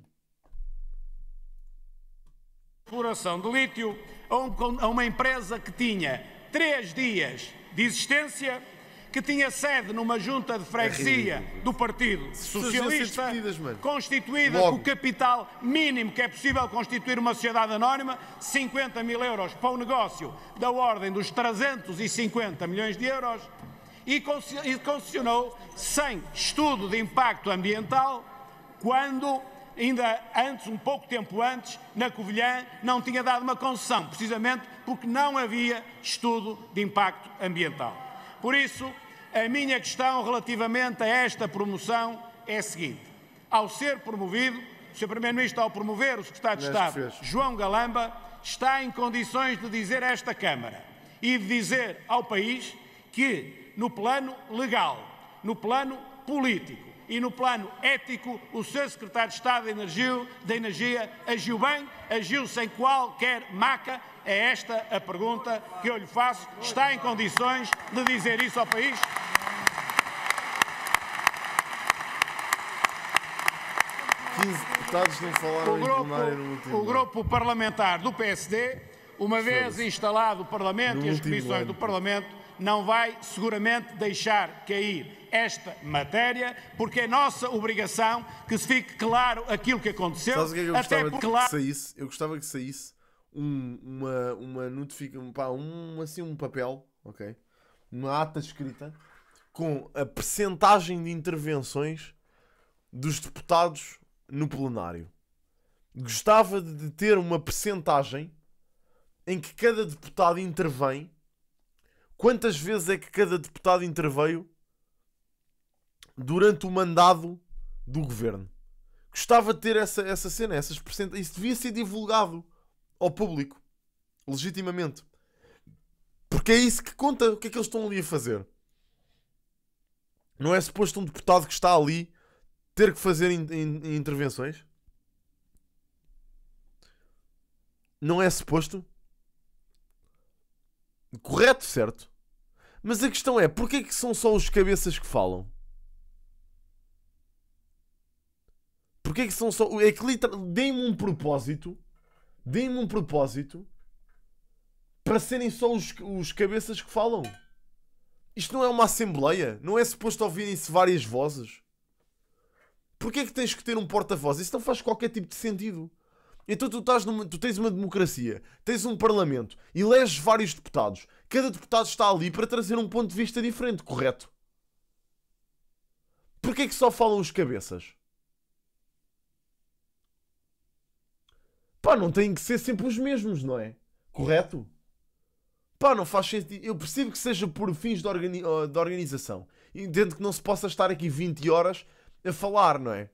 Exploração de lítio a, uma empresa que tinha três dias de existência, que tinha sede numa junta de freguesia é do Partido Socialista, constituída Logo. com o capital mínimo que é possível constituir uma sociedade anónima, 50 mil euros para o um negócio da ordem dos 350 milhões de euros, e concessionou, sem estudo de impacto ambiental, quando, ainda antes, um pouco tempo antes, na Covilhã, não tinha dado uma concessão, precisamente porque não havia estudo de impacto ambiental. Por isso, a minha questão relativamente a esta promoção é a seguinte. Ao ser promovido, o Sr. Primeiro-Ministro, ao promover o Secretário de é Estado, João Galamba, está em condições de dizer a esta Câmara e de dizer ao país que, no plano legal, no plano político, e no plano ético, o seu Secretário de Estado da Energia, Energia agiu bem, agiu sem qualquer maca? É esta a pergunta que eu lhe faço. Está em condições de dizer isso ao país? O grupo, o grupo parlamentar do PSD, uma vez instalado o Parlamento e as comissões do Parlamento, não vai seguramente deixar cair esta matéria, porque é nossa obrigação que se fique claro aquilo que aconteceu. o que é que eu até gostava claro... que saísse? Eu gostava que saísse um, uma, uma notificação, um, assim, um papel, ok? Uma ata escrita com a percentagem de intervenções dos deputados no plenário. Gostava de ter uma percentagem em que cada deputado intervém quantas vezes é que cada deputado interveio durante o mandado do governo. Gostava de ter essa, essa cena, essas percent... isso devia ser divulgado ao público, legitimamente. Porque é isso que conta o que é que eles estão ali a fazer. Não é suposto um deputado que está ali ter que fazer in, in, intervenções? Não é suposto? Correto, certo? Mas a questão é, porquê é que são só os cabeças que falam? Porque que são só. É que literalmente. Deem-me um propósito. Deem-me um propósito. Para serem só os, os cabeças que falam. Isto não é uma assembleia? Não é suposto ouvirem-se várias vozes? Porquê que tens que ter um porta-voz? Isso não faz qualquer tipo de sentido. Então tu, estás numa, tu tens uma democracia, tens um parlamento, eleges vários deputados. Cada deputado está ali para trazer um ponto de vista diferente, correto? Porquê que só falam os cabeças? Pá, não têm que ser sempre os mesmos, não é? Correto? Pá, não faz sentido. Eu percebo que seja por fins de, organi de organização. Entendo que não se possa estar aqui 20 horas a falar, não é?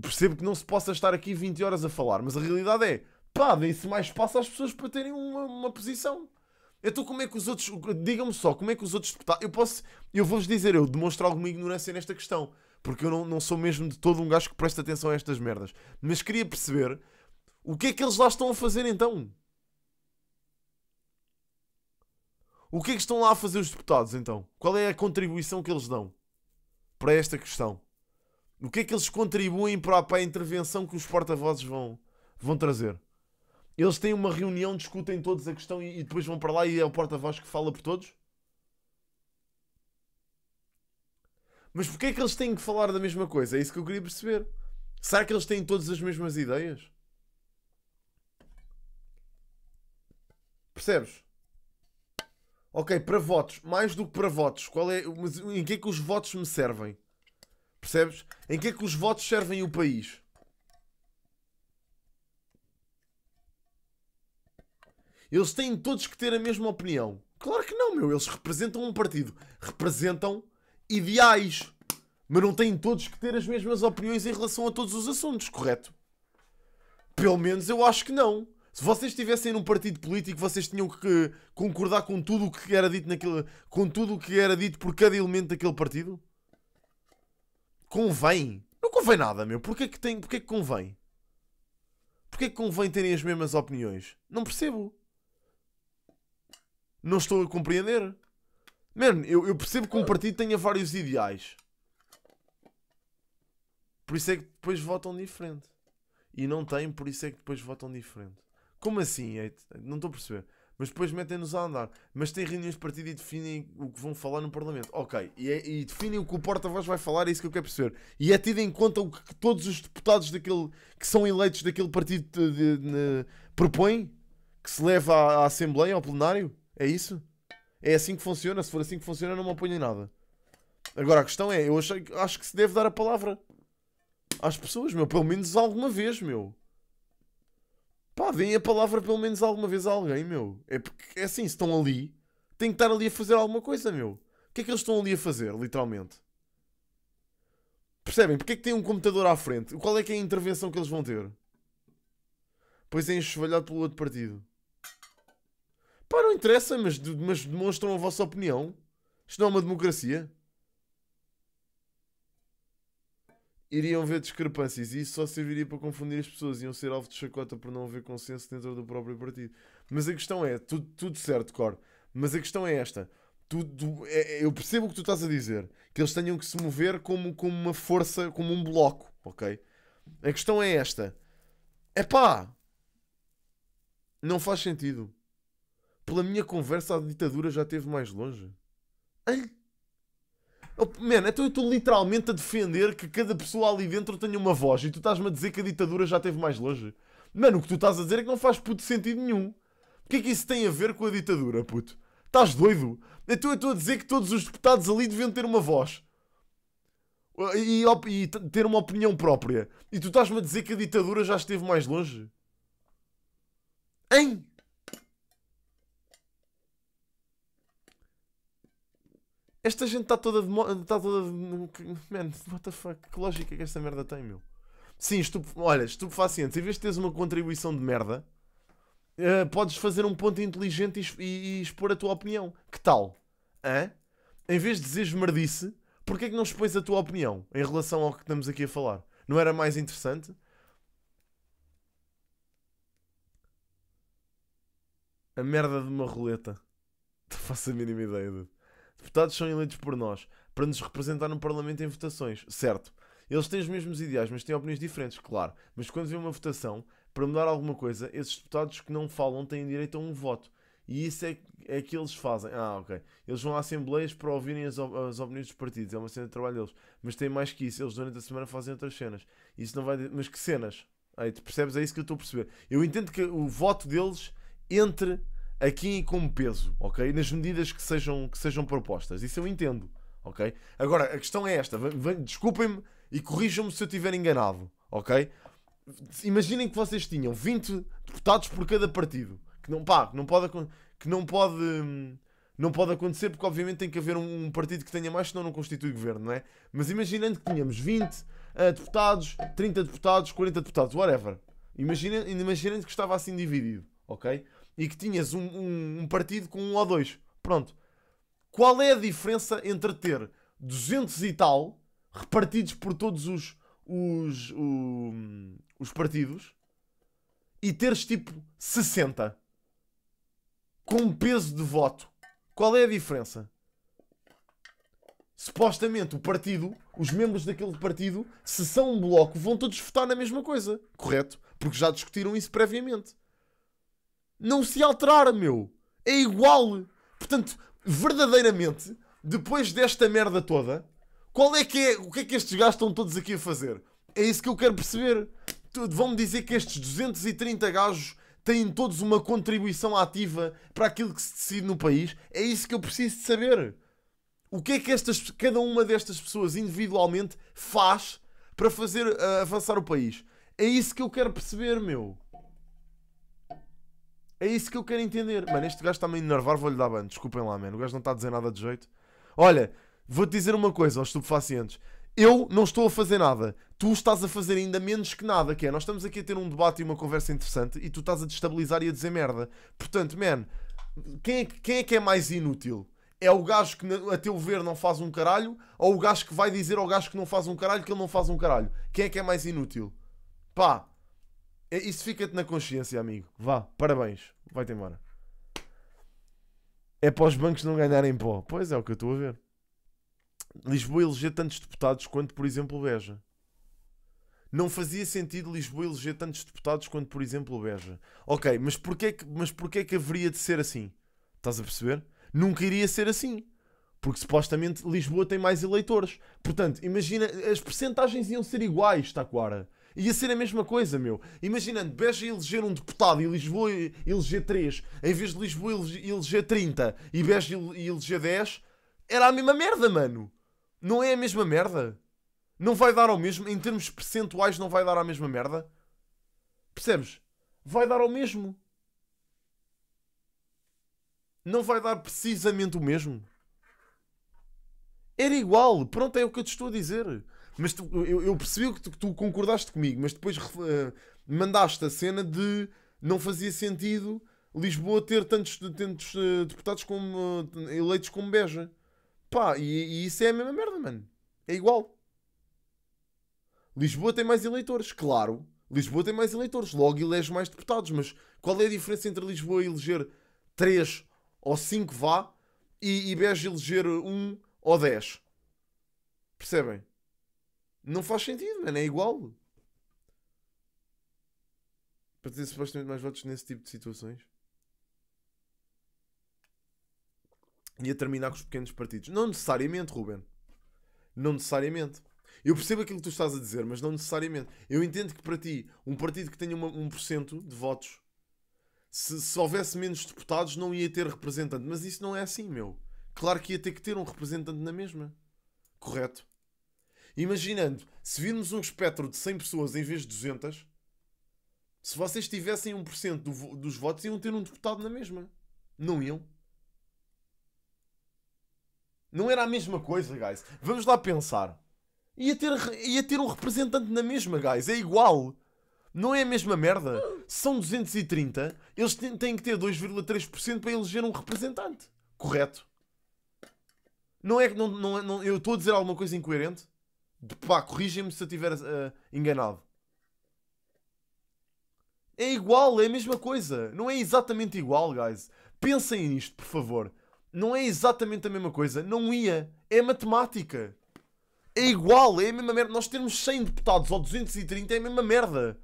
Percebo que não se possa estar aqui 20 horas a falar, mas a realidade é, pá, deem-se mais espaço às pessoas para terem uma, uma posição. Então como é que os outros, digam-me só, como é que os outros deputados, eu posso, eu vou-vos dizer, eu demonstro alguma ignorância nesta questão porque eu não, não sou mesmo de todo um gajo que presta atenção a estas merdas. Mas queria perceber o que é que eles lá estão a fazer então. O que é que estão lá a fazer os deputados então? Qual é a contribuição que eles dão para esta questão? O que é que eles contribuem para, para a intervenção que os porta-vozes vão, vão trazer? Eles têm uma reunião, discutem todos a questão e, e depois vão para lá e é o porta-voz que fala por todos? Mas porquê é que eles têm que falar da mesma coisa? É isso que eu queria perceber. Será que eles têm todas as mesmas ideias? Percebes? Ok, para votos. Mais do que para votos. Qual é, mas em que é que os votos me servem? Percebes? Em que é que os votos servem o país? Eles têm todos que ter a mesma opinião. Claro que não, meu. Eles representam um partido. Representam ideais, mas não têm todos que ter as mesmas opiniões em relação a todos os assuntos, correto? Pelo menos eu acho que não. Se vocês estivessem num partido político, vocês tinham que concordar com tudo o que era dito naquele, com tudo o que era dito por cada elemento daquele partido? Convém? Não convém nada, meu. Porquê que tem, porquê que convém? Porquê que convém terem as mesmas opiniões? Não percebo. Não estou a compreender. Mano, eu, eu percebo que um partido tenha vários ideais. Por isso é que depois votam diferente. E não têm, por isso é que depois votam diferente. Como assim? É, não estou a perceber. Mas depois metem-nos a andar. Mas têm reuniões de partido e definem o que vão falar no Parlamento. Ok. E, é, e definem o que o porta-voz vai falar, é isso que eu quero perceber. E é tido em conta o que todos os deputados daquele, que são eleitos daquele partido de, de, de, propõem? Que se leva à, à Assembleia, ao plenário? É isso? É assim que funciona. Se for assim que funciona, não me apanho em nada. Agora a questão é, eu acho que se deve dar a palavra às pessoas, meu. Pelo menos alguma vez, meu. Pá, deem a palavra pelo menos alguma vez a alguém, meu. É porque, é assim, se estão ali, têm que estar ali a fazer alguma coisa, meu. O que é que eles estão ali a fazer, literalmente? Percebem? Porque é que tem um computador à frente? Qual é que é a intervenção que eles vão ter? Pois é enxovalhado pelo outro partido. Pá, não interessa, mas, mas demonstram a vossa opinião. Isto não é uma democracia. Iriam ver discrepâncias e isso só serviria para confundir as pessoas. Iam ser alvo de chacota por não haver consenso dentro do próprio partido. Mas a questão é, tudo, tudo certo, Cor. Mas a questão é esta. Tu, tu, é, é, eu percebo o que tu estás a dizer. Que eles tenham que se mover como, como uma força, como um bloco, ok? A questão é esta. É pá! Não faz sentido. Pela minha conversa, a ditadura já esteve mais longe. Hein? Oh, Mano, então eu estou literalmente a defender que cada pessoa ali dentro tenha uma voz e tu estás-me a dizer que a ditadura já esteve mais longe. Mano, o que tu estás a dizer é que não faz puto sentido nenhum. O que é que isso tem a ver com a ditadura, puto? Estás doido? Então eu estou a dizer que todos os deputados ali deviam ter uma voz. E, e, e ter uma opinião própria. E tu estás-me a dizer que a ditadura já esteve mais longe? Hein? Esta gente está toda de. Está toda de. Man, what the fuck? Que lógica é que esta merda tem, meu? Sim, estupe, olha, estupefacientes. Em vez de teres uma contribuição de merda, uh, podes fazer um ponto inteligente e, e, e, expor a tua opinião. Que tal? Hã? Em vez de dizeres merdice, porquê é que não expões a tua opinião em relação ao que estamos aqui a falar? Não era mais interessante? A merda de uma roleta. Não faço a mínima ideia, dude. Deputados são eleitos por nós, para nos representar no Parlamento em votações, certo? Eles têm os mesmos ideais, mas têm opiniões diferentes, claro. Mas quando vem uma votação, para mudar alguma coisa, esses deputados que não falam têm direito a um voto. E isso é, é que eles fazem. Ah, ok. Eles vão a assembleias para ouvirem as, as opiniões dos partidos. É uma cena de trabalho deles. Mas tem mais que isso. Eles durante a semana fazem outras cenas. Isso não vai. Mas que cenas? Aí, tu percebes? É isso que eu estou a perceber. Eu entendo que o voto deles entre aqui como peso, ok? Nas medidas que sejam, que sejam propostas. Isso eu entendo, ok? Agora, a questão é esta. Desculpem-me e corrijam-me se eu estiver enganado, ok? Imaginem que vocês tinham 20 deputados por cada partido. Que não, pá, não pode... Que não pode não pode acontecer porque obviamente tem que haver um, partido que tenha mais, senão não constitui governo, não é? Mas imaginando que tínhamos 20 uh, eh, deputados, 30 deputados, 40 deputados, whatever. imaginando que estava assim dividido, ok? e que tinhas um, um, um partido com um ou dois. Pronto. Qual é a diferença entre ter 200 e tal repartidos por todos os, os, os partidos e teres tipo 60 com peso de voto? Qual é a diferença? Supostamente o partido, os membros daquele partido, se são um bloco, vão todos votar na mesma coisa, correto? Porque já discutiram isso previamente não se alterar, meu. É igual. Portanto, verdadeiramente, depois desta merda toda, qual é que é, o que é que estes gajos estão todos aqui a fazer? É isso que eu quero perceber. Vão-me dizer que estes 230 gajos têm todos uma contribuição ativa para aquilo que se decide no país? É isso que eu preciso de saber. O que é que estas, cada uma destas pessoas individualmente faz para fazer uh, avançar o país? É isso que eu quero perceber, meu. É isso que eu quero entender. Mano, este gajo está a enervar, vou-lhe dar banho. Desculpem lá, mano. O gajo não está a dizer nada de jeito. Olha, vou-te dizer uma coisa aos estupefacientes. Eu não estou a fazer nada. Tu estás a fazer ainda menos que nada, que é. Nós estamos aqui a ter um debate e uma conversa interessante e tu estás a destabilizar e a dizer merda. Portanto, man, quem é, quem é que é mais inútil? É o gajo que, a teu ver, não faz um caralho ou o gajo que vai dizer ao gajo que não faz um caralho que ele não faz um caralho? Quem é que é mais inútil? Pá, é, isso fica-te na consciência, amigo. Vá, parabéns. Vai-te embora. É para os bancos não ganharem pó. Pois é, é o que eu estou a ver. Lisboa eleger tantos deputados quanto, por exemplo, Beja. Não fazia sentido Lisboa eleger tantos deputados quanto, por exemplo, Beja. Ok, mas porquê, que, mas porquê que haveria de ser assim? Estás a perceber? Nunca iria ser assim. Porque supostamente Lisboa tem mais eleitores. Portanto, imagina, as percentagens iam ser iguais, Taquara. Ia ser a mesma coisa, meu. Imaginando, Beja eleger um deputado e Lisboa eleger 3, em vez de Lisboa eleger 30 e Beja eleger 10, era a mesma merda, mano. Não é a mesma merda? Não vai dar ao mesmo? Em termos percentuais, não vai dar à mesma merda? Percebes? Vai dar ao mesmo. Não vai dar precisamente o mesmo. Era igual. Pronto, é o que eu te estou a dizer. Mas tu, eu, eu, percebi que tu, que tu, concordaste comigo, mas depois uh, mandaste a cena de não fazia sentido Lisboa ter tantos, tantos uh, deputados como, uh, eleitos como Beja. Pá, e, e isso é a mesma merda, mano. É igual. Lisboa tem mais eleitores, claro. Lisboa tem mais eleitores, logo elege mais deputados, mas qual é a diferença entre Lisboa eleger 3 ou 5 vá e, e Beja eleger 1 ou 10? Percebem? Não faz sentido, mano. É igual. Para ter supostamente mais votos nesse tipo de situações. Ia terminar com os pequenos partidos. Não necessariamente, Ruben. Não necessariamente. Eu percebo aquilo que tu estás a dizer, mas não necessariamente. Eu entendo que para ti, um partido que tenha uma, 1% de votos, se, se, houvesse menos deputados, não ia ter representante. Mas isso não é assim, meu. Claro que ia ter que ter um representante na mesma. Correto? Imaginando, se virmos um espectro de 100 pessoas em vez de 200, se vocês tivessem 1% do, dos votos, iam ter um deputado na mesma. Não iam? Não era a mesma coisa, guys. Vamos lá pensar. Ia ter, ia ter um representante na mesma, guys. É igual. Não é a mesma merda. São 230. Eles têm, têm que ter 2,3% para eleger um representante. Correto? Não é que não, não, é, não, eu estou a dizer alguma coisa incoerente? Pá, corrigem-me se eu estiver uh, eh, enganado. É igual, é a mesma coisa. Não é exatamente igual, guys. Pensem nisto, por favor. Não é exatamente a mesma coisa. Não ia. É matemática. É igual, é a mesma merda. Nós temos 100 deputados ou 230 é a mesma merda.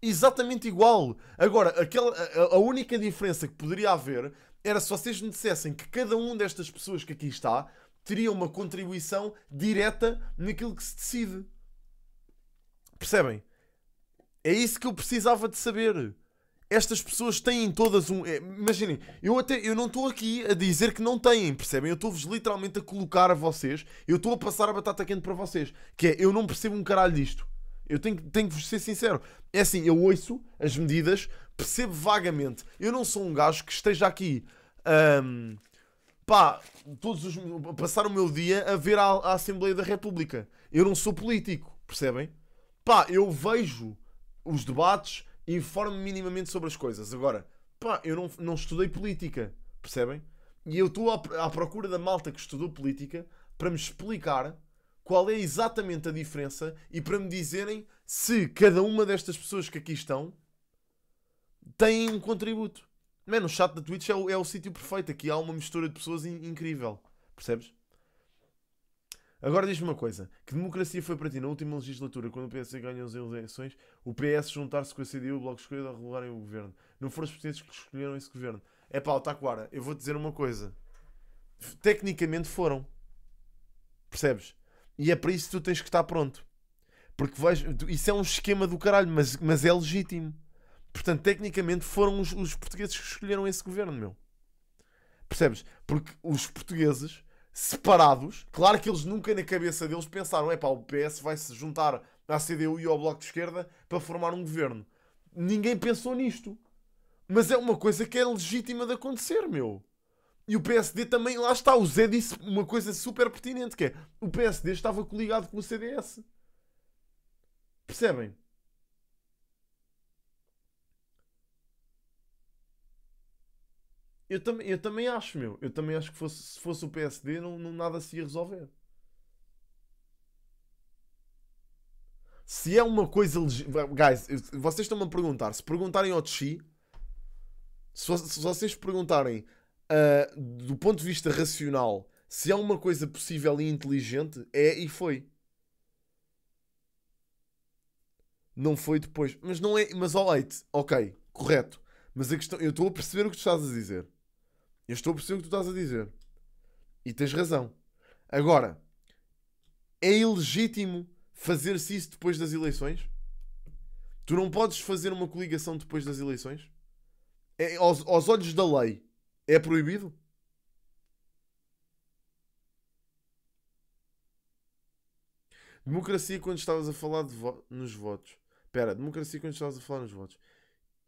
Exatamente igual. Agora, aquela, a, a única diferença que poderia haver era se vocês me dissessem que cada um destas pessoas que aqui está teria uma contribuição direta naquilo que se decide. Percebem? É isso que eu precisava de saber. Estas pessoas têm todas um. É, imaginem, eu até eu não estou aqui a dizer que não têm, percebem? Eu estou-vos literalmente a colocar a vocês, eu estou a passar a batata quente para vocês, que é eu não percebo um caralho disto. Eu tenho, tenho que vos ser sincero. É assim, eu ouço as medidas, percebo vagamente. Eu não sou um gajo que esteja aqui. Um, pá, todos os, passar o meu dia a ver a, a Assembleia da República. Eu não sou político, percebem? Pá, eu vejo os debates, informo-me minimamente sobre as coisas. Agora, pá, eu não, não estudei política, percebem? E eu estou à, à procura da malta que estudou política para me explicar qual é exatamente a diferença e para me dizerem se cada uma destas pessoas que aqui estão tem um contributo. Mano, o chat da Twitch é o, é o sítio perfeito. Aqui há uma mistura de pessoas in, incrível. Percebes? Agora diz-me uma coisa: que democracia foi para ti na última legislatura, quando o PS ganhou as eleições, o PS juntar-se com a CDU e o Bloco de Esquerda a regularem o governo? Não foram os portugueses que escolheram esse governo. É pá, Taquara, eu vou dizer uma coisa: tecnicamente foram, percebes? E é para isso que tu tens que estar pronto, porque vais, isso é um esquema do caralho, mas, mas é legítimo. Portanto, tecnicamente foram os, os portugueses que escolheram esse governo, meu. Percebes? Porque os portugueses, separados, claro que eles nunca na cabeça deles pensaram: é pá, o PS vai se juntar à CDU e ao Bloco de Esquerda para formar um governo. Ninguém pensou nisto. Mas é uma coisa que é legítima de acontecer, meu. E o PSD também, lá está, o Zé disse uma coisa super pertinente, que é o PSD estava coligado com o CDS. Percebem? Eu, tam eu também acho, meu. Eu também acho que fosse, se fosse o PSD, não, não, nada se ia resolver. Se é uma coisa legítima. Guys, vocês estão-me a perguntar. Se perguntarem ao Chi, se, se vocês perguntarem uh, do ponto de vista racional se é uma coisa possível e inteligente, é e foi. Não foi depois. Mas não é. Mas oh, ao leite, ok, correto. Mas a questão. Eu estou a perceber o que tu estás a dizer. Eu estou a perceber o que tu estás a dizer. E tens razão. Agora, é ilegítimo fazer-se isso depois das eleições? Tu não podes fazer uma coligação depois das eleições? É, aos, aos olhos da lei, é proibido? Democracia quando estavas a falar vo nos votos. Espera, democracia quando estavas a falar nos votos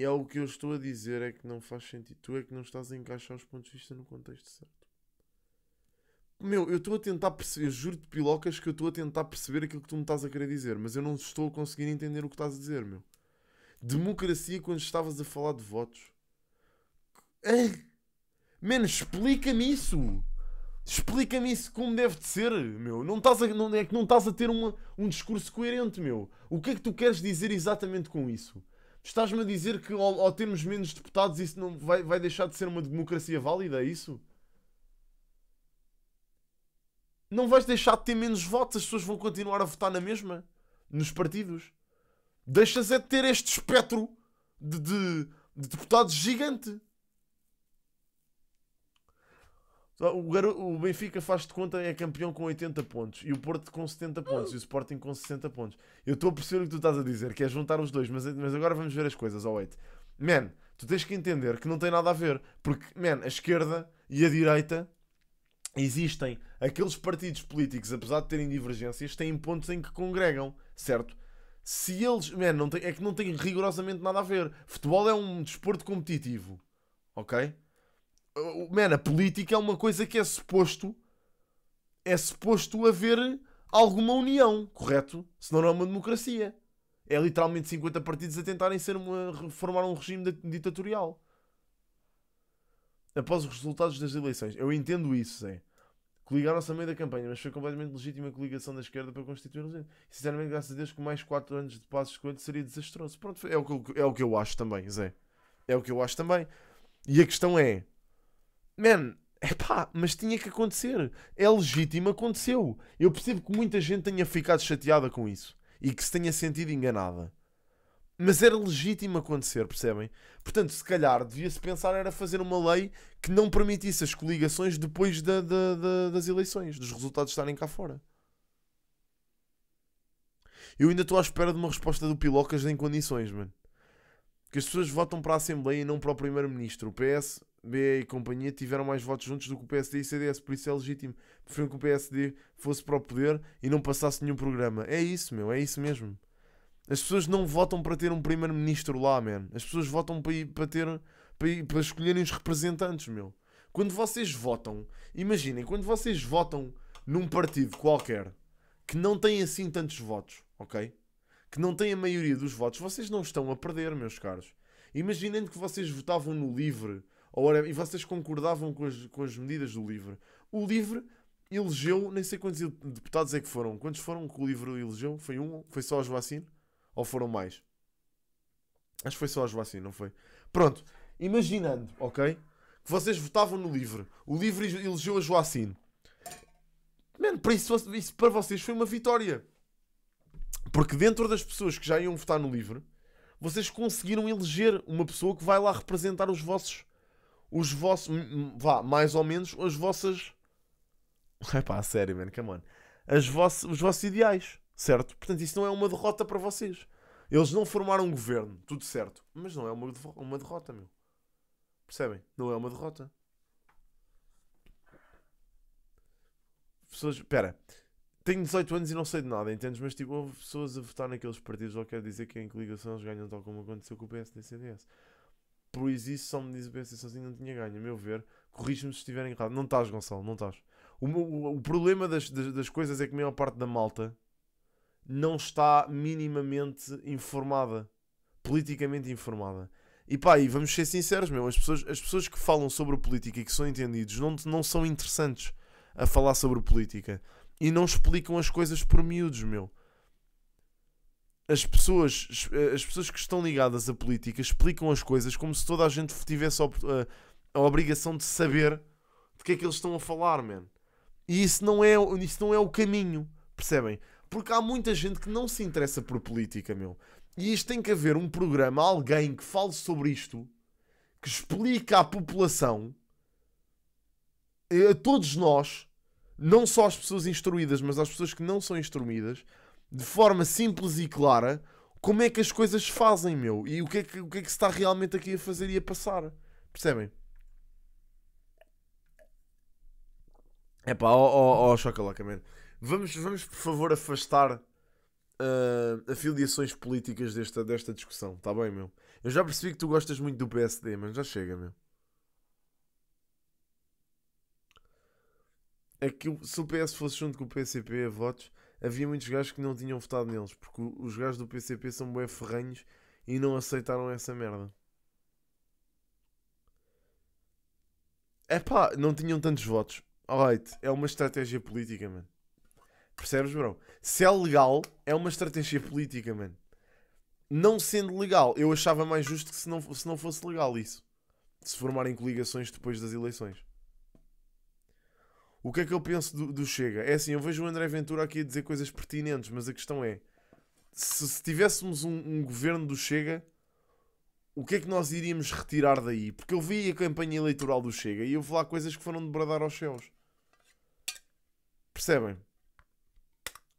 é o que eu estou a dizer é que não faz sentido. Tu é que não estás a encaixar os pontos de vista no contexto certo. Meu, eu estou a tentar perceber, juro-te pilocas que eu estou a tentar perceber aquilo que tu me estás a querer dizer, mas eu não estou a conseguir entender o que estás a dizer, meu. Democracia quando estavas a falar de votos. Mano, explica-me isso! Explica-me isso como deve de ser, meu. Não estás a, não, é que não estás a ter uma, um discurso coerente, meu. O que é que tu queres dizer exatamente com isso? Estás-me a dizer que ao, ao, termos menos deputados isso não vai, vai deixar de ser uma democracia válida, é isso? Não vais deixar de ter menos votos, as pessoas vão continuar a votar na mesma, nos partidos. Deixas é de ter este espectro de, de, de deputados gigante. O, o Benfica faz de conta é campeão com 80 pontos e o Porto com 70 pontos e o Sporting com 60 pontos. Eu estou a perceber o que tu estás a dizer, que é juntar os dois, mas, mas agora vamos ver as coisas, ao oh, 8. Man, tu tens que entender que não tem nada a ver, porque, man, a esquerda e a direita existem. Aqueles partidos políticos, apesar de terem divergências, têm pontos em que congregam, certo? Se eles, man, não tem, é que não tem rigorosamente nada a ver. Futebol é um desporto competitivo, ok? Man, a política é uma coisa que é suposto. É suposto haver alguma união, correto? Senão não é uma democracia. É literalmente 50 partidos a tentarem ser uma, formar um regime ditatorial. Após os resultados das eleições. Eu entendo isso, Zé. Coligaram-se a meio da campanha, mas foi completamente legítima a coligação da esquerda para constituir o regime. Sinceramente, graças a Deus, que mais 4 anos de passos coelho seria desastroso. Pronto, é o, que eu, é o que eu acho também, Zé. É o que eu acho também. E a questão é: Man, pá, mas tinha que acontecer. É legítimo, aconteceu. Eu percebo que muita gente tenha ficado chateada com isso e que se tenha sentido enganada. Mas era legítimo acontecer, percebem? Portanto, se calhar devia-se pensar era fazer uma lei que não permitisse as coligações depois da, da, da, das eleições, dos resultados estarem cá fora. Eu ainda estou à espera de uma resposta do Pilocas em condições, mano. Que as pessoas votam para a Assembleia e não para o Primeiro-Ministro. O PS BE e companhia tiveram mais votos juntos do que o PSD e o CDS, por isso é legítimo. Preferiam que o PSD fosse para o poder e não passasse nenhum programa. É isso, meu, é isso mesmo. As pessoas não votam para ter um primeiro-ministro lá, man. As pessoas votam para, ir, para ter para, ir, para escolherem os representantes, meu. Quando vocês votam, imaginem, quando vocês votam num partido qualquer que não tem assim tantos votos, ok? Que não tem a maioria dos votos, vocês não estão a perder, meus caros. Imaginando que vocês votavam no Livre ou whatever, e vocês concordavam com as, com as medidas do LIVRE. O LIVRE elegeu, nem sei quantos deputados é que foram. Quantos foram que o LIVRE elegeu? Foi um? Foi só os vacinos? Ou foram mais? Acho que foi só os vacinos, não foi? Pronto, imaginando, ok? Que vocês votavam no LIVRE. O LIVRE elegeu a Joacine. Mano, para isso, isso para vocês foi uma vitória. Porque dentro das pessoas que já iam votar no LIVRE, vocês conseguiram eleger uma pessoa que vai lá representar os vossos os vossos. Vá, mais ou menos as vossas. Epá, sério, mano, come on. As vossas, os vossos ideais, certo? Portanto, isso não é uma derrota para vocês. Eles não formaram um governo, tudo certo. Mas não é uma, uma derrota, meu. Percebem? Não é uma derrota. Pessoas. Espera. Tenho 18 anos e não sei de nada, entendes? Mas tipo, houve pessoas a votar naqueles partidos, ou quero dizer que em coligação eles ganham tal como aconteceu com o PSD e CDS por isso só me diz o PSG sozinho não tinha ganho, a meu ver. Corrige-me se estiverem errado. Não estás, Gonçalo, não estás. O, o, o problema das, das, das, coisas é que a maior parte da malta não está minimamente informada, politicamente informada. E pá, e vamos ser sinceros, meu, as pessoas, as pessoas que falam sobre política e que são entendidos não, não são interessantes a falar sobre política e não explicam as coisas por miúdos, meu as pessoas, eh, as pessoas que estão ligadas à política explicam as coisas como se toda a gente tivesse a, a, a obrigação de saber de que é que eles estão a falar, man. E isso não é, isso não é o caminho, percebem? Porque há muita gente que não se interessa por política, meu. E isto tem que haver um programa, alguém que fale sobre isto, que explique à população, eh, a todos nós, não só às pessoas instruídas, mas às pessoas que não são instruídas, de forma simples e clara como é que as coisas fazem, meu, e o que é que, o que, é que se está realmente aqui a fazer e a passar. Percebem? É pá, ó, ó, ó Chocolaca, man. Vamos, vamos, por favor, afastar uh, afiliações políticas desta, desta discussão, tá bem, meu? Eu já percebi que tu gostas muito do PSD, mas já chega, meu. É que se o PS fosse junto com o PCP a votos, havia muitos gajos que não tinham votado neles, porque os gajos do PCP são bem ferranhos e não aceitaram essa merda. É pá, não tinham tantos votos. Alright, é uma estratégia política, mano. Percebes, bro? Se é legal, é uma estratégia política, mano. Não sendo legal, eu achava mais justo que se não, se não fosse legal isso. Se formarem coligações depois das eleições. O que é que eu penso do, do, Chega? É assim, eu vejo o André Ventura aqui a dizer coisas pertinentes, mas a questão é: se, se tivéssemos um, um, governo do Chega, o que é que nós iríamos retirar daí? Porque eu vi a campanha eleitoral do Chega e eu vou lá coisas que foram de bradar aos céus. Percebem?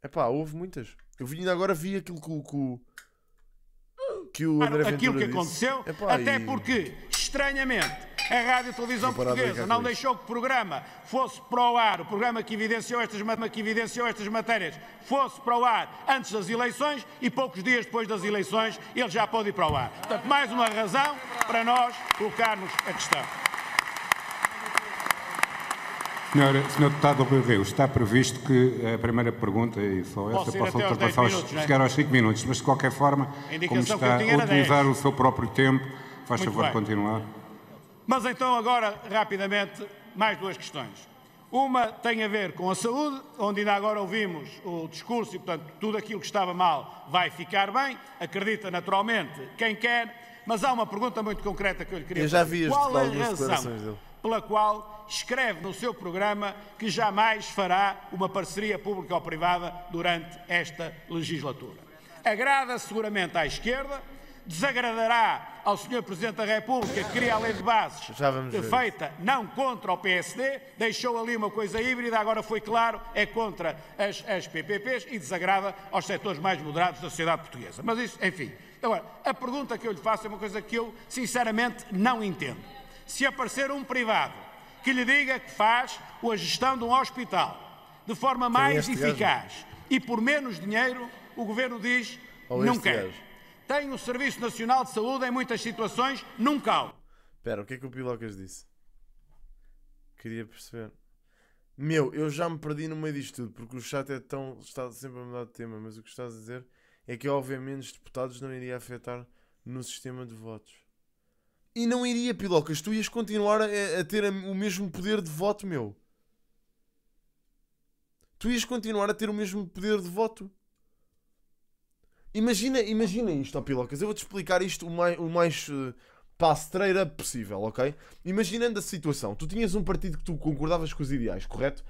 É pá, houve muitas. Eu vi, ainda agora vi aquilo que, que, que o André Ventura Aquilo que disse. aconteceu, Epá, até e... porque, estranhamente a Rádio e Televisão Portuguesa não deixou que o programa fosse para o ar, o programa que evidenciou estas, que evidenciou estas matérias, fosse para o ar antes das eleições e poucos dias depois das eleições ele já pôde ir para o ar. Portanto, mais uma razão para nós colocarmos a questão. Senhora, senhor Deputado Rui Rio, está previsto que a primeira pergunta e só essa possa ultrapassar é? aos, minutos, chegar é? aos 5 minutos, mas de qualquer forma, como está a utilizar o seu próprio tempo, faz Muito favor de continuar. Mas então agora, rapidamente, mais duas questões. Uma tem a ver com a saúde, onde ainda agora ouvimos o discurso e, portanto, tudo aquilo que estava mal vai ficar bem, acredita naturalmente quem quer, mas há uma pergunta muito concreta que eu lhe queria fazer. Qual é a razão pela qual escreve no seu programa que jamais fará uma parceria pública ou privada durante esta legislatura? Agrada seguramente à esquerda, desagradará ao Sr. Presidente da República que cria a lei de bases feita não contra o PSD, deixou ali uma coisa híbrida, agora foi claro, é contra as, as PPPs e desagrada aos setores mais moderados da sociedade portuguesa. Mas isso, enfim. Agora, a pergunta que eu lhe faço é uma coisa que eu, sinceramente, não entendo. Se aparecer um privado que lhe diga que faz a gestão de um hospital de forma mais eficaz e por menos dinheiro, o Governo diz não quer tem o Serviço Nacional de Saúde em muitas situações num caos. Espera, o que é que o Pilocas disse? Queria perceber. Meu, eu já me perdi no meio disto tudo, porque o chat é tão. está sempre a mudar de tema, mas o que estás a dizer é que, obviamente, os deputados não iria afetar no sistema de votos. E não iria, Pilocas, tu ias continuar a, a ter o mesmo poder de voto, meu. Tu ias continuar a ter o mesmo poder de voto. Imagina, imagina isto, Pilocas. Eu vou-te explicar isto o mais, o mais uh, eh, pastreira possível, ok? Imaginando a situação. Tu tinhas um partido que tu concordavas com os ideais, correto?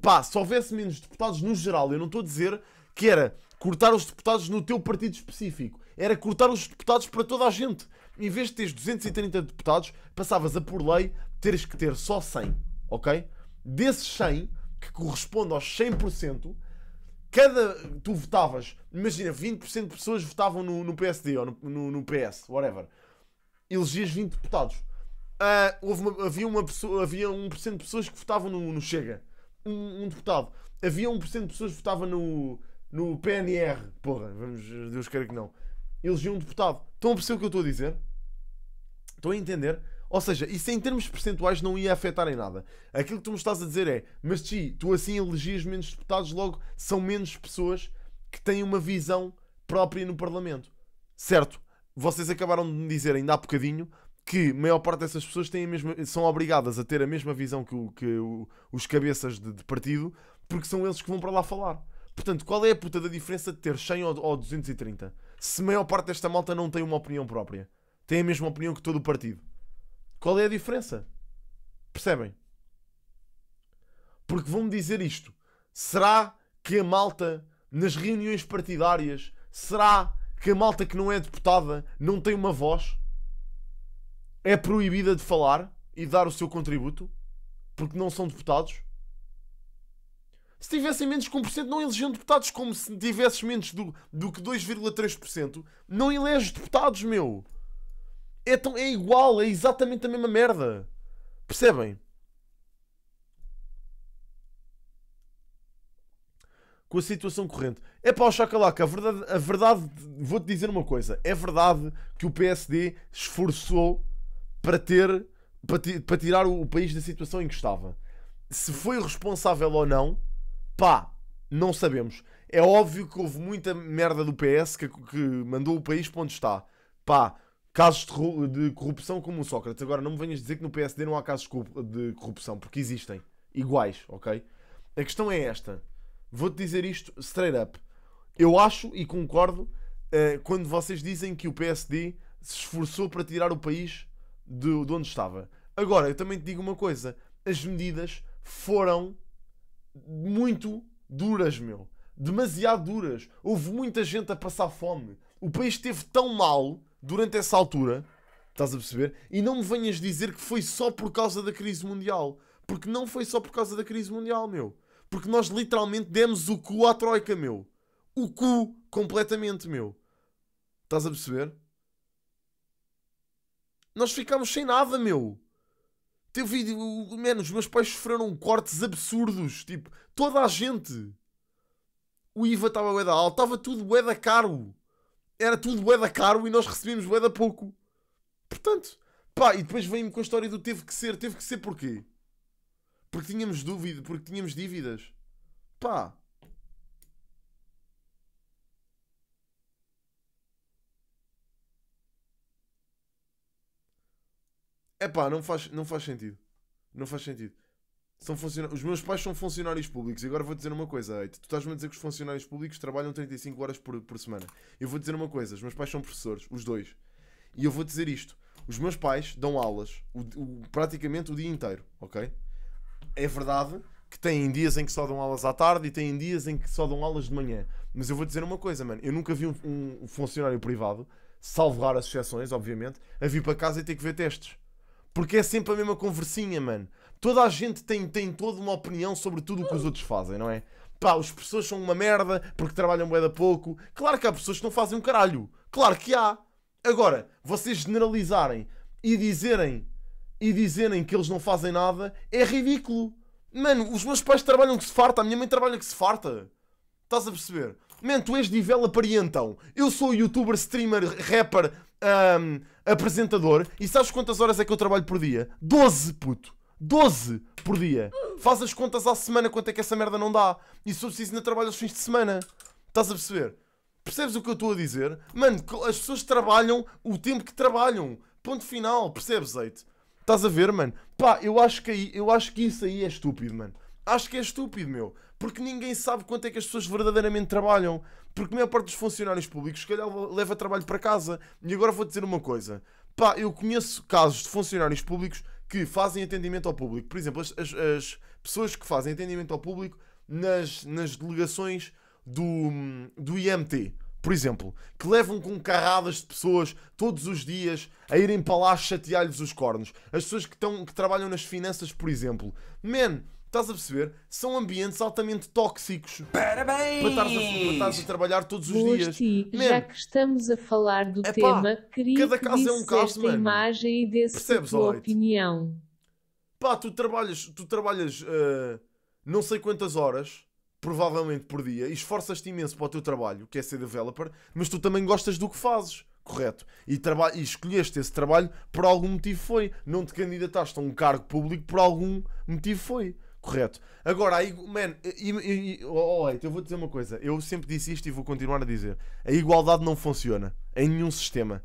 Pá, se houvesse menos deputados no geral, eu não estou a dizer que era cortar os deputados no teu partido específico. Era cortar os deputados para toda a gente. Em vez de teres 230 deputados, passavas a por lei teres que ter só 100, ok? Desses 100, que corresponde aos 100%, cada. Tu votavas, imagina, 20% de pessoas votavam no, no PSD ou no, no, no, PS, whatever. Elegias 20 deputados. Uh, houve uma, havia, uma pessoa, havia 1% de pessoas que votavam no, no Chega. Um, um, deputado. Havia 1% de pessoas que votavam no, no PNR. Porra, vamos, Deus queira que não. Elegiam um deputado. Estão a perceber o que eu estou a dizer? Estão a entender? Ou seja, isso em termos percentuais não ia afetar em nada. Aquilo que tu me estás a dizer é, mas Ti, tu assim elegias menos deputados, logo são menos pessoas que têm uma visão própria no Parlamento. Certo? Vocês acabaram de me dizer ainda há bocadinho que a maior parte dessas pessoas têm a mesma, são obrigadas a ter a mesma visão que, o, que o, os cabeças de, de partido, porque são eles que vão para lá falar. Portanto, qual é a puta da diferença de ter 100 ou, ou 230? Se a maior parte desta malta não tem uma opinião própria. Tem a mesma opinião que todo o partido. Qual é a diferença? Percebem? Porque vão-me dizer isto. Será que a malta, nas reuniões partidárias, será que a malta que não é deputada não tem uma voz? É proibida de falar e dar o seu contributo? Porque não são deputados? Se tivessem menos que 1%, não elegiam deputados. Como se tivesses menos do, do que 2,3%, não eleges deputados, meu. É, tão, é igual, é exatamente a mesma merda. Percebem? Com a situação corrente. É para o Chacalaca, a verdade, a verdade vou-te dizer uma coisa. É verdade que o PSD esforçou para ter para, para tirar o, o país da situação em que estava. Se foi responsável ou não, pá, não sabemos. É óbvio que houve muita merda do PS que, que mandou o país para onde está. Pá, casos de corrupção como o Sócrates. Agora, não me venhas dizer que no PSD não há casos de corrupção, porque existem. Iguais, ok? A questão é esta. Vou-te dizer isto straight up. Eu acho e concordo uh, quando vocês dizem que o PSD se esforçou para tirar o país de, de onde estava. Agora, eu também te digo uma coisa. As medidas foram muito duras, meu. Demasiado duras. Houve muita gente a passar fome. O país esteve tão mal durante essa altura. Estás a perceber? E não me venhas dizer que foi só por causa da crise mundial. Porque não foi só por causa da crise mundial, meu. Porque nós literalmente demos o cu à Troika, meu. O cu completamente, meu. Estás a perceber? Nós ficámos sem nada, meu. Teve, menos, os meus pais sofreram cortes absurdos. Tipo, toda a gente. O IVA estava bué da alto, estava tudo bué da caro era tudo bué da caro e nós recebemos bué da pouco. Portanto, pá, e depois vem-me com a história do teve que ser. Teve que ser porquê? Porque tínhamos dúvida, porque tínhamos dívidas. Pá. É pá, não faz, não faz sentido. Não faz sentido. São funcionários... Os meus pais são funcionários públicos. E agora vou dizer uma coisa, Eita, Tu estás-me a dizer que os funcionários públicos trabalham 35 horas por, por semana. Eu vou dizer uma coisa. Os meus pais são professores, os dois. E eu vou dizer isto. Os meus pais dão aulas o, o, praticamente o dia inteiro, ok? É verdade que têm dias em que só dão aulas à tarde e têm dias em que só dão aulas de manhã. Mas eu vou dizer uma coisa, mano. Eu nunca vi um, um funcionário privado, salvo raras exceções, obviamente, a vir para casa e ter que ver testes. Porque é sempre a mesma conversinha, mano. Toda a gente tem, tem toda uma opinião sobre tudo o que os outros fazem, não é? Pá, as pessoas são uma merda porque trabalham bué da pouco. Claro que há pessoas que não fazem um caralho. Claro que há. Agora, vocês generalizarem e dizerem e dizerem que eles não fazem nada é ridículo. Mano, os meus pais trabalham que se farta, a minha mãe trabalha que se farta. Estás a perceber? Mano, tu és de Ivela Parientão. Eu sou youtuber, streamer, rapper, um, apresentador. E sabes quantas horas é que eu trabalho por dia? 12, puto. 12 por dia. Faz as contas à semana quanto é que essa merda não dá. E se eu preciso ainda trabalho aos fins de semana. Estás a perceber? Percebes o que eu estou a dizer? Mano, as pessoas trabalham o tempo que trabalham. Ponto final, percebes, Eite? Estás a ver, mano? Pá, eu acho que aí, eu acho que isso aí é estúpido, mano. Acho que é estúpido, meu. Porque ninguém sabe quanto é que as pessoas verdadeiramente trabalham. Porque a maior parte dos funcionários públicos, se calhar, leva trabalho para casa. E agora vou dizer uma coisa. Pá, eu conheço casos de funcionários públicos que fazem atendimento ao público. Por exemplo, as, as, as pessoas que fazem atendimento ao público nas, nas delegações do, do IMT, por exemplo, que levam com carradas de pessoas todos os dias a irem para lá chatear-lhes os cornos. As pessoas que, tão, que trabalham nas finanças, por exemplo. Man, Estás a perceber? São ambientes altamente tóxicos. Parabéns! Para estares a, para a trabalhar todos os Boas dias. Ti, já que estamos a falar do Epá, tema, queria cada que caso é um caso, mano. imagem e desse Percebes, a tua opinião. Pá, tu trabalhas, tu trabalhas uh, não sei quantas horas, provavelmente por dia, e esforças-te imenso para o teu trabalho, que é ser developer, mas tu também gostas do que fazes correto? E, e escolheste esse trabalho por algum motivo foi. Não te candidataste a um cargo público por algum motivo foi. Correto. Agora, aí, man, e, e, oh, oh, eu vou dizer uma coisa. Eu sempre disse isto e vou continuar a dizer. A igualdade não funciona em nenhum sistema.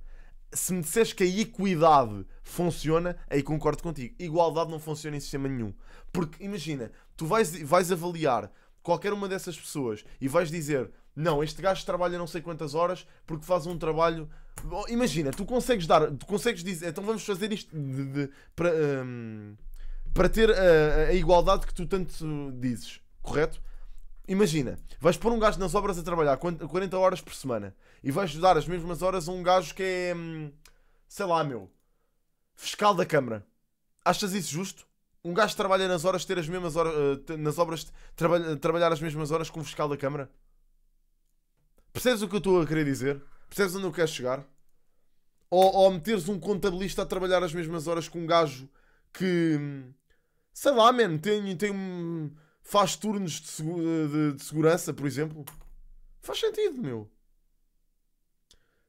Se me disseres que a equidade funciona, aí concordo contigo. Igualdade não funciona em sistema nenhum. Porque, imagina, tu vais, vais avaliar qualquer uma dessas pessoas e vais dizer: Não, este gajo trabalha não sei quantas horas porque faz um trabalho. imagina, tu consegues dar, tu consegues dizer, então vamos fazer isto de, de, para. Um para ter a, a igualdade que tu tanto dizes, correto? Imagina, vais pôr um gajo nas obras a trabalhar 40 horas por semana e vais dar as mesmas horas a um gajo que é, hum, sei lá, meu, fiscal da Câmara. Achas isso justo? Um gajo trabalha nas horas ter as mesmas horas, eh, nas obras traba, trabalhar as mesmas horas com um fiscal da Câmara? Percebes o que eu estou a querer dizer? Percebes onde eu quero chegar? Ou, ou meteres um contabilista a trabalhar as mesmas horas com um gajo que hum, Sei lá, mano, tem, tem um... Faz turnos de, segu... de, de segurança, por exemplo. Faz sentido, meu.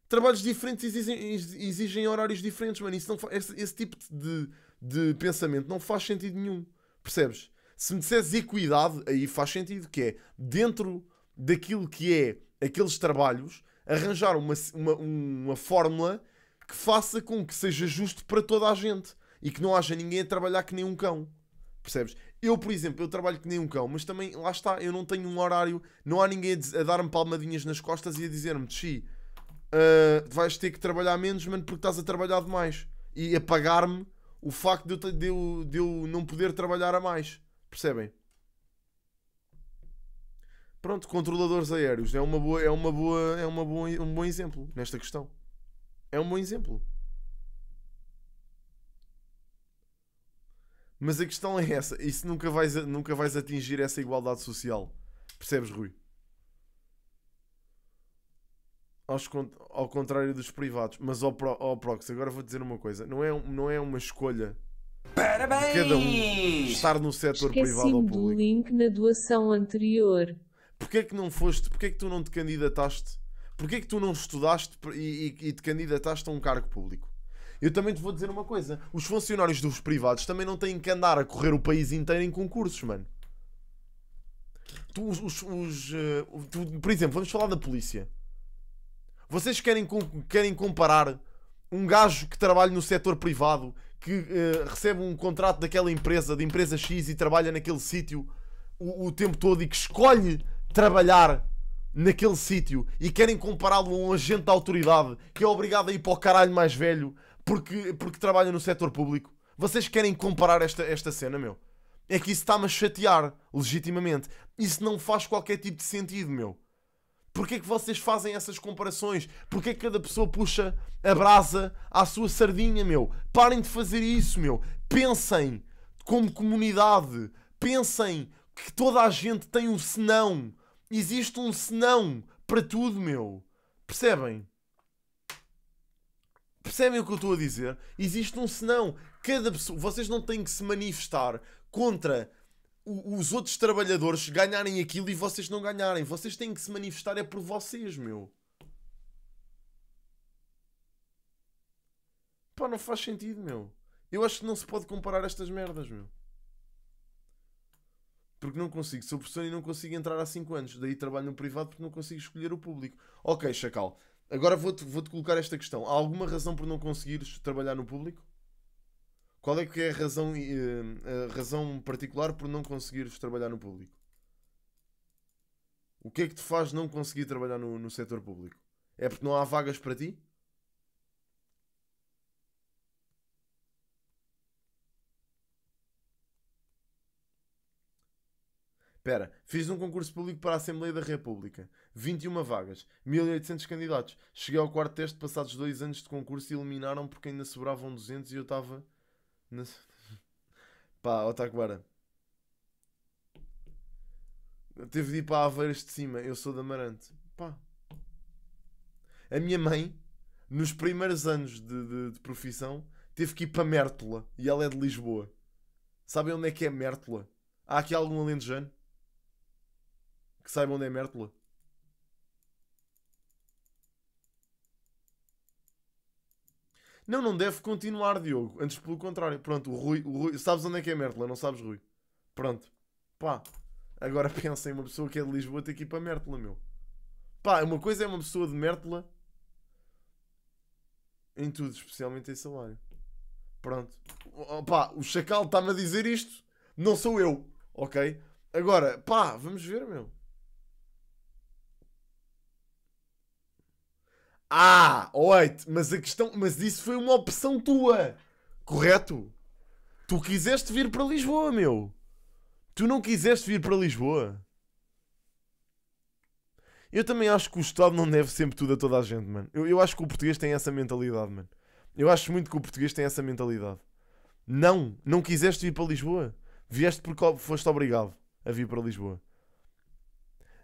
Trabalhos diferentes exigem, exigem horários diferentes, mano. Isso não fa... esse, esse tipo de, de pensamento não faz sentido nenhum. Percebes? Se me disseres equidade, aí faz sentido, que é dentro daquilo que é aqueles trabalhos, arranjar uma, uma, uma fórmula que faça com que seja justo para toda a gente e que não haja ninguém a trabalhar que nem um cão. Percebes? Eu, por exemplo, eu trabalho que nem um cão, mas também, lá está, eu não tenho um horário, não há ninguém a, dar-me palmadinhas nas costas e a dizer-me, Xi, uh, ah, vais ter que trabalhar menos, mano, porque estás a trabalhar demais. E a pagar-me o facto de eu, de, eu, de eu não poder trabalhar a mais. Percebem? Pronto, controladores aéreos é uma boa, é uma boa, é uma boa, um bom exemplo nesta questão. É um bom exemplo. Mas a questão é essa. Isso nunca vais, nunca vais atingir essa igualdade social. Percebes, Rui? Aos, ao contrário dos privados. Mas ao, ao Prox, agora vou dizer uma coisa. Não é, não é uma escolha Parabéns! de cada um estar no setor privado ou público. do link na doação anterior. Porquê que não foste? Porquê que tu não te candidataste? Porquê que tu não estudaste e, e, e te candidataste a um cargo público? Eu também te vou dizer uma coisa: os funcionários dos privados também não têm que andar a correr o país inteiro em concursos, mano. Tu, os, os, os eh, tu, por exemplo, vamos falar da polícia. Vocês querem, querem comparar um gajo que trabalha no setor privado, que uh, recebe um contrato daquela empresa, de empresa X e trabalha naquele sítio o, o tempo todo e que escolhe trabalhar naquele sítio e querem compará-lo a um agente da autoridade que é obrigado a ir para o caralho mais velho porque, porque trabalham no setor público. Vocês querem comparar esta, esta cena, meu? É que isso está-me a chatear, legitimamente. Isso não faz qualquer tipo de sentido, meu. Porquê é que vocês fazem essas comparações? Porquê é que cada pessoa puxa a brasa à sua sardinha, meu? Parem de fazer isso, meu. Pensem como comunidade. Pensem que toda a gente tem um senão. Existe um senão para tudo, meu. Percebem? Percebem o que eu estou a dizer? Existe um senão. Cada pessoa, vocês não têm que se manifestar contra os outros trabalhadores ganharem aquilo e vocês não ganharem. Vocês têm que se manifestar é por vocês, meu. Pá, não faz sentido, meu. Eu acho que não se pode comparar estas merdas, meu. Porque não consigo. Sou professor e não consigo entrar há 5 anos. Daí trabalho no privado porque não consigo escolher o público. Ok, Chacal. Agora vou-te vou -te colocar esta questão. Há alguma razão por não conseguires trabalhar no público? Qual é que é a razão, eh, a razão particular por não conseguires trabalhar no público? O que é que te faz não conseguir trabalhar no, no setor público? É porque não há vagas para ti? pera fiz um concurso público para a Assembleia da República. 21 vagas, 1800 candidatos. Cheguei ao quarto teste passados dois anos de concurso e eliminaram porque ainda sobravam 200 e eu estava... Na... Pá, Otaquara. Teve de ir para Aveiras de cima. Eu sou da Amarante. Pá. A minha mãe, nos primeiros anos de, de, de profissão, teve que ir para Mértola. E ela é de Lisboa. Sabem onde é que é Mértola? Há aqui algum alentejano? que saibam onde é Mértola? Não, não deve continuar, Diogo. Antes, pelo contrário. Pronto, o Rui, o Rui. Sabes onde é que é Mértola? Não sabes, Rui? Pronto. Pá. Agora pensa em uma pessoa que é de Lisboa ter que ir para Mértola, meu. Pá, uma coisa é uma pessoa de Mértola em tudo, especialmente em salário. Pronto. Oh, pá, o Chacal está-me a dizer isto. Não sou eu, ok? Agora, pá, vamos ver, meu. Ah, oito. mas a questão, mas isso foi uma opção tua, correto? Tu quiseste vir para Lisboa, meu. Tu não quiseste vir para Lisboa. Eu também acho que o Estado não deve sempre tudo a toda a gente, mano. Eu, eu acho que o português tem essa mentalidade, mano. Eu acho muito que o português tem essa mentalidade. Não, não quiseste vir para Lisboa. Vieste porque foste obrigado a vir para Lisboa.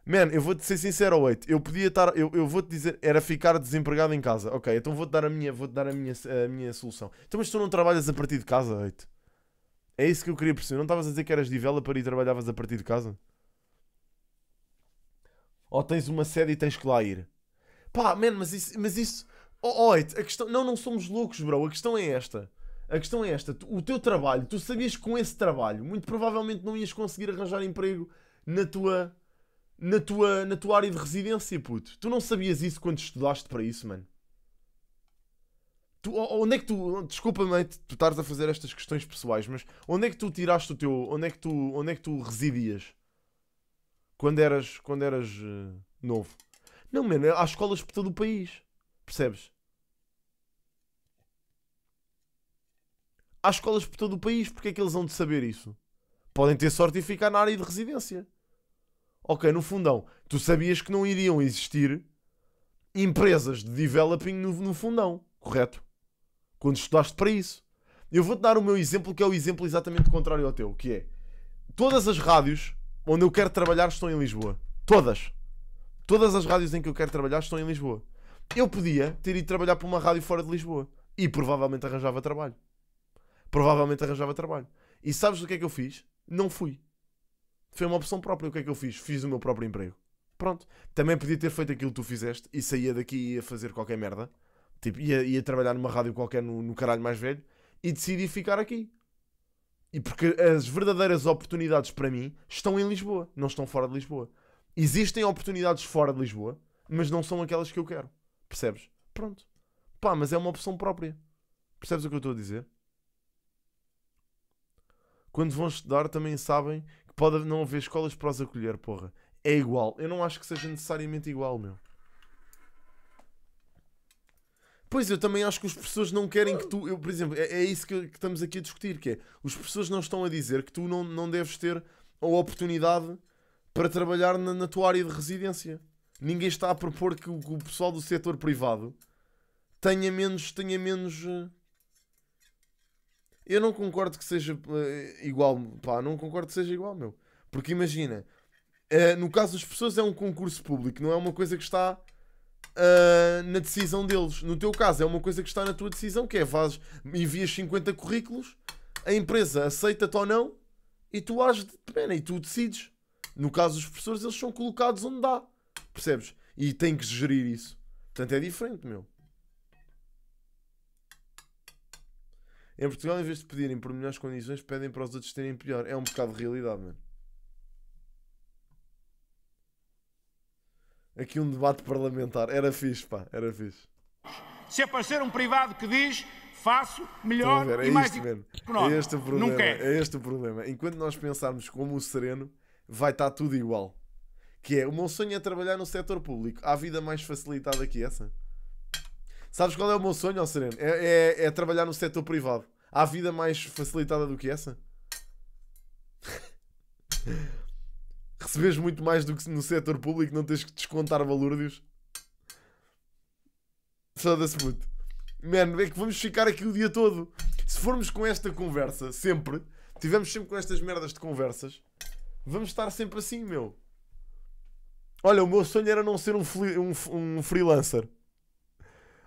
Man, eu vou-te ser sincero, 8. Eu podia estar. Eu, eu vou-te dizer. Era ficar desempregado em casa. Ok, então vou-te dar, a minha, vou te dar a, minha, a minha solução. Então, mas tu não trabalhas a partir de casa, 8. É isso que eu queria perceber. Não estavas a dizer que eras de vela para ir trabalhavas a partir de casa? Ou tens uma sede e tens que lá ir? Pá, man, mas isso. Mas isso oh, oh a questão. Não, não somos loucos, bro. A questão é esta. A questão é esta. O teu trabalho, tu sabias que com esse trabalho, muito provavelmente não ias conseguir arranjar emprego na tua na tua, na tua área de residência, puto. Tu não sabias isso quando estudaste para isso, mano? Tu, onde é que tu. Desculpa, mãe, tu estares a fazer estas questões pessoais, mas onde é que tu tiraste o teu. Onde é que tu, onde é que tu residias? Quando eras, quando eras uh, novo? Não, mano, há escolas por todo o país. Percebes? Há escolas por todo o país, porque é que eles vão de saber isso? Podem ter sorte e ficar na área de residência ok, no fundão, tu sabias que não iriam existir empresas de developing no, no fundão, correto? Quando estudaste para isso. Eu vou-te dar o meu exemplo, que é o exemplo exatamente contrário ao teu, que é todas as rádios onde eu quero trabalhar estão em Lisboa. Todas. Todas as rádios em que eu quero trabalhar estão em Lisboa. Eu podia ter ido trabalhar para uma rádio fora de Lisboa e provavelmente arranjava trabalho. Provavelmente arranjava trabalho. E sabes o que é que eu fiz? Não fui. Foi uma opção própria. O que é que eu fiz? Fiz o meu próprio emprego. Pronto. Também podia ter feito aquilo que tu fizeste e saía daqui e ia fazer qualquer merda. Tipo, ia, ia trabalhar numa rádio qualquer no, no caralho mais velho e decidi ficar aqui. E porque as verdadeiras oportunidades para mim estão em Lisboa, não estão fora de Lisboa. Existem oportunidades fora de Lisboa, mas não são aquelas que eu quero. Percebes? Pronto. Pá, mas é uma opção própria. Percebes o que eu estou a dizer? Quando vão estudar também sabem que pode não haver escolas para os acolher, porra. É igual. Eu não acho que seja necessariamente igual, meu. Pois, eu também acho que os professores não querem que tu. Eu, por exemplo, é, é isso que, que, estamos aqui a discutir: que é, os professores não estão a dizer que tu não, não deves ter a oportunidade para trabalhar na, na tua área de residência. Ninguém está a propor que o, que o pessoal do setor privado tenha menos, tenha menos eh, eu não concordo que seja uh, igual, pá, não concordo que seja igual, meu. Porque imagina, uh, no caso das pessoas é um concurso público, não é uma coisa que está uh, na decisão deles. No teu caso, é uma coisa que está na tua decisão, que é fazes, envias 50 currículos, a empresa aceita-te ou não, e tu ages de pena, e tu decides. No caso dos professores, eles são colocados onde dá, percebes? E têm que gerir isso. Portanto, é diferente, meu. Em Portugal, em vez de pedirem por melhores condições, pedem para os outros terem pior. É um bocado de realidade, mano. Aqui um debate parlamentar. Era fixe, pá. Era fixe. Se aparecer um privado que diz faço melhor ver, é e mais isto, É este o problema. Nunca é. é este o problema. Enquanto nós pensarmos como o sereno, vai estar tudo igual. Que é, o meu sonho é trabalhar no setor público. Há vida mais facilitada que essa? Sabes qual é o meu sonho, ó Sereno? É, é, é trabalhar no setor privado. Há vida mais facilitada do que essa? Recebes muito mais do que no setor público, não tens que descontar valúrdios? Foda-se muito. Mano, é que vamos ficar aqui o dia todo. Se formos com esta conversa, sempre, tivemos sempre com estas merdas de conversas, vamos estar sempre assim, meu. Olha, o meu sonho era não ser um, um, um freelancer.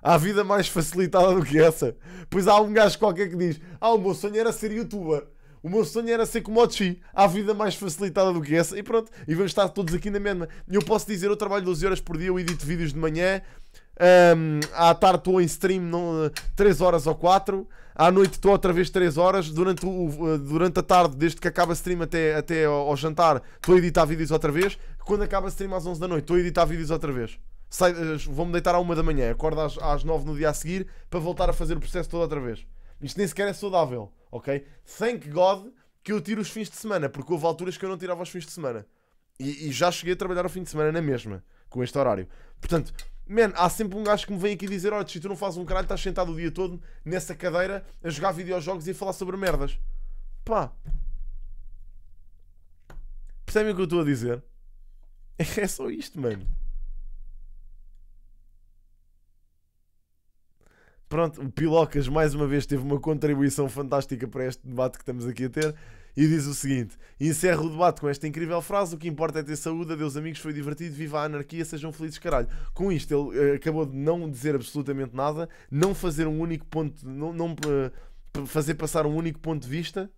Há vida mais facilitada do que essa. Pois há um gajo qualquer que diz: Ah, o meu sonho era ser youtuber. O meu sonho era ser como o Chi. Há vida mais facilitada do que essa. E pronto, e vamos estar todos aqui na mesma. E eu posso dizer: eu trabalho 12 horas por dia, eu edito vídeos de manhã. Um, à tarde estou em stream não, 3 horas ou 4. À noite estou outra vez 3 horas. Durante, o, durante a tarde, desde que acaba stream até, até ao, ao jantar, estou a editar vídeos outra vez. Quando acaba stream às 11 da noite, estou a editar vídeos outra vez. Eh, vou-me deitar à uma da manhã, acordo às, às nove no dia a seguir para voltar a fazer o processo todo outra vez. Isto nem sequer é saudável, ok? Thank God que eu tiro os fins de semana, porque houve alturas que eu não tirava os fins de semana. E, e já cheguei a trabalhar o fim de semana na mesma, com este horário. Portanto, man, há sempre um gajo que me vem aqui dizer: olha, se tu não fazes um caralho, estás sentado o dia todo nessa cadeira a jogar videojogos e a falar sobre merdas. Pá. Percebem o que eu estou a dizer? É só isto, mano. Pronto, o Pilocas mais uma vez teve uma contribuição fantástica para este debate que estamos aqui a ter e diz o seguinte: encerro o debate com esta incrível frase: o que importa é ter saúde, adeus amigos, foi divertido, viva a anarquia, sejam felizes, caralho. Com isto, ele uh, acabou de não dizer absolutamente nada, não fazer um único ponto, não, não uh, fazer passar um único ponto de vista